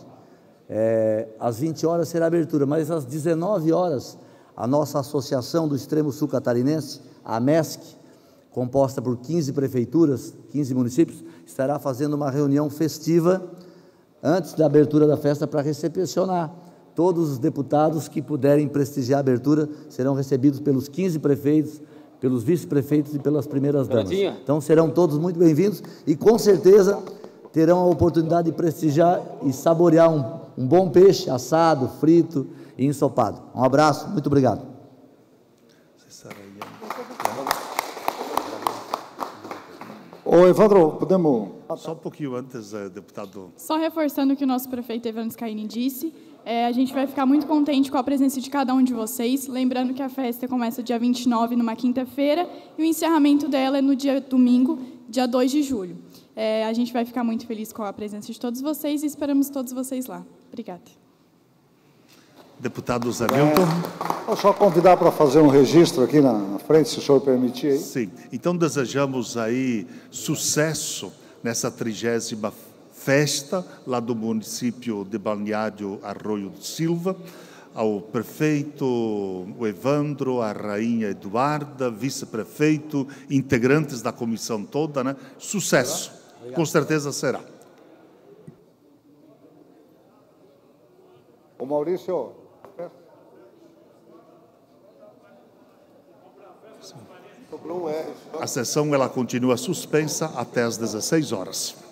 é, eh, às 20 horas será abertura, mas às 19 horas a nossa Associação do Extremo Sul Catarinense, a MESC, composta por 15 prefeituras, 15 municípios, estará fazendo uma reunião festiva antes da abertura da festa para recepcionar todos os deputados que puderem prestigiar a abertura serão recebidos pelos 15 prefeitos, pelos vice-prefeitos e pelas primeiras damas. Então serão todos muito bem-vindos e com certeza terão a oportunidade de prestigiar e saborear um, um bom peixe assado, frito, e ensopado. Um abraço, muito obrigado. Ô, Evandro, podemos. Só um pouquinho antes, eh, deputado. Só reforçando o que o nosso prefeito Evandro Scaini disse, é, a gente vai ficar muito contente com a presença de cada um de vocês. Lembrando que a festa começa dia 29, numa quinta-feira, e o encerramento dela é no dia domingo, dia 2 de julho. É, a gente vai ficar muito feliz com a presença de todos vocês e esperamos todos vocês lá. Obrigada. Deputado Zé Milton. Então, vou só convidar para fazer um registro aqui na, na frente, se o senhor permitir. Aí. Sim. Então, desejamos aí sucesso nessa trigésima festa lá do município de Balneário Arroio do Silva, ao prefeito Evandro, à rainha Eduarda, vice-prefeito, integrantes da comissão toda, né? Sucesso, com certeza será. O Maurício, A sessão ela continua suspensa até às 16 horas.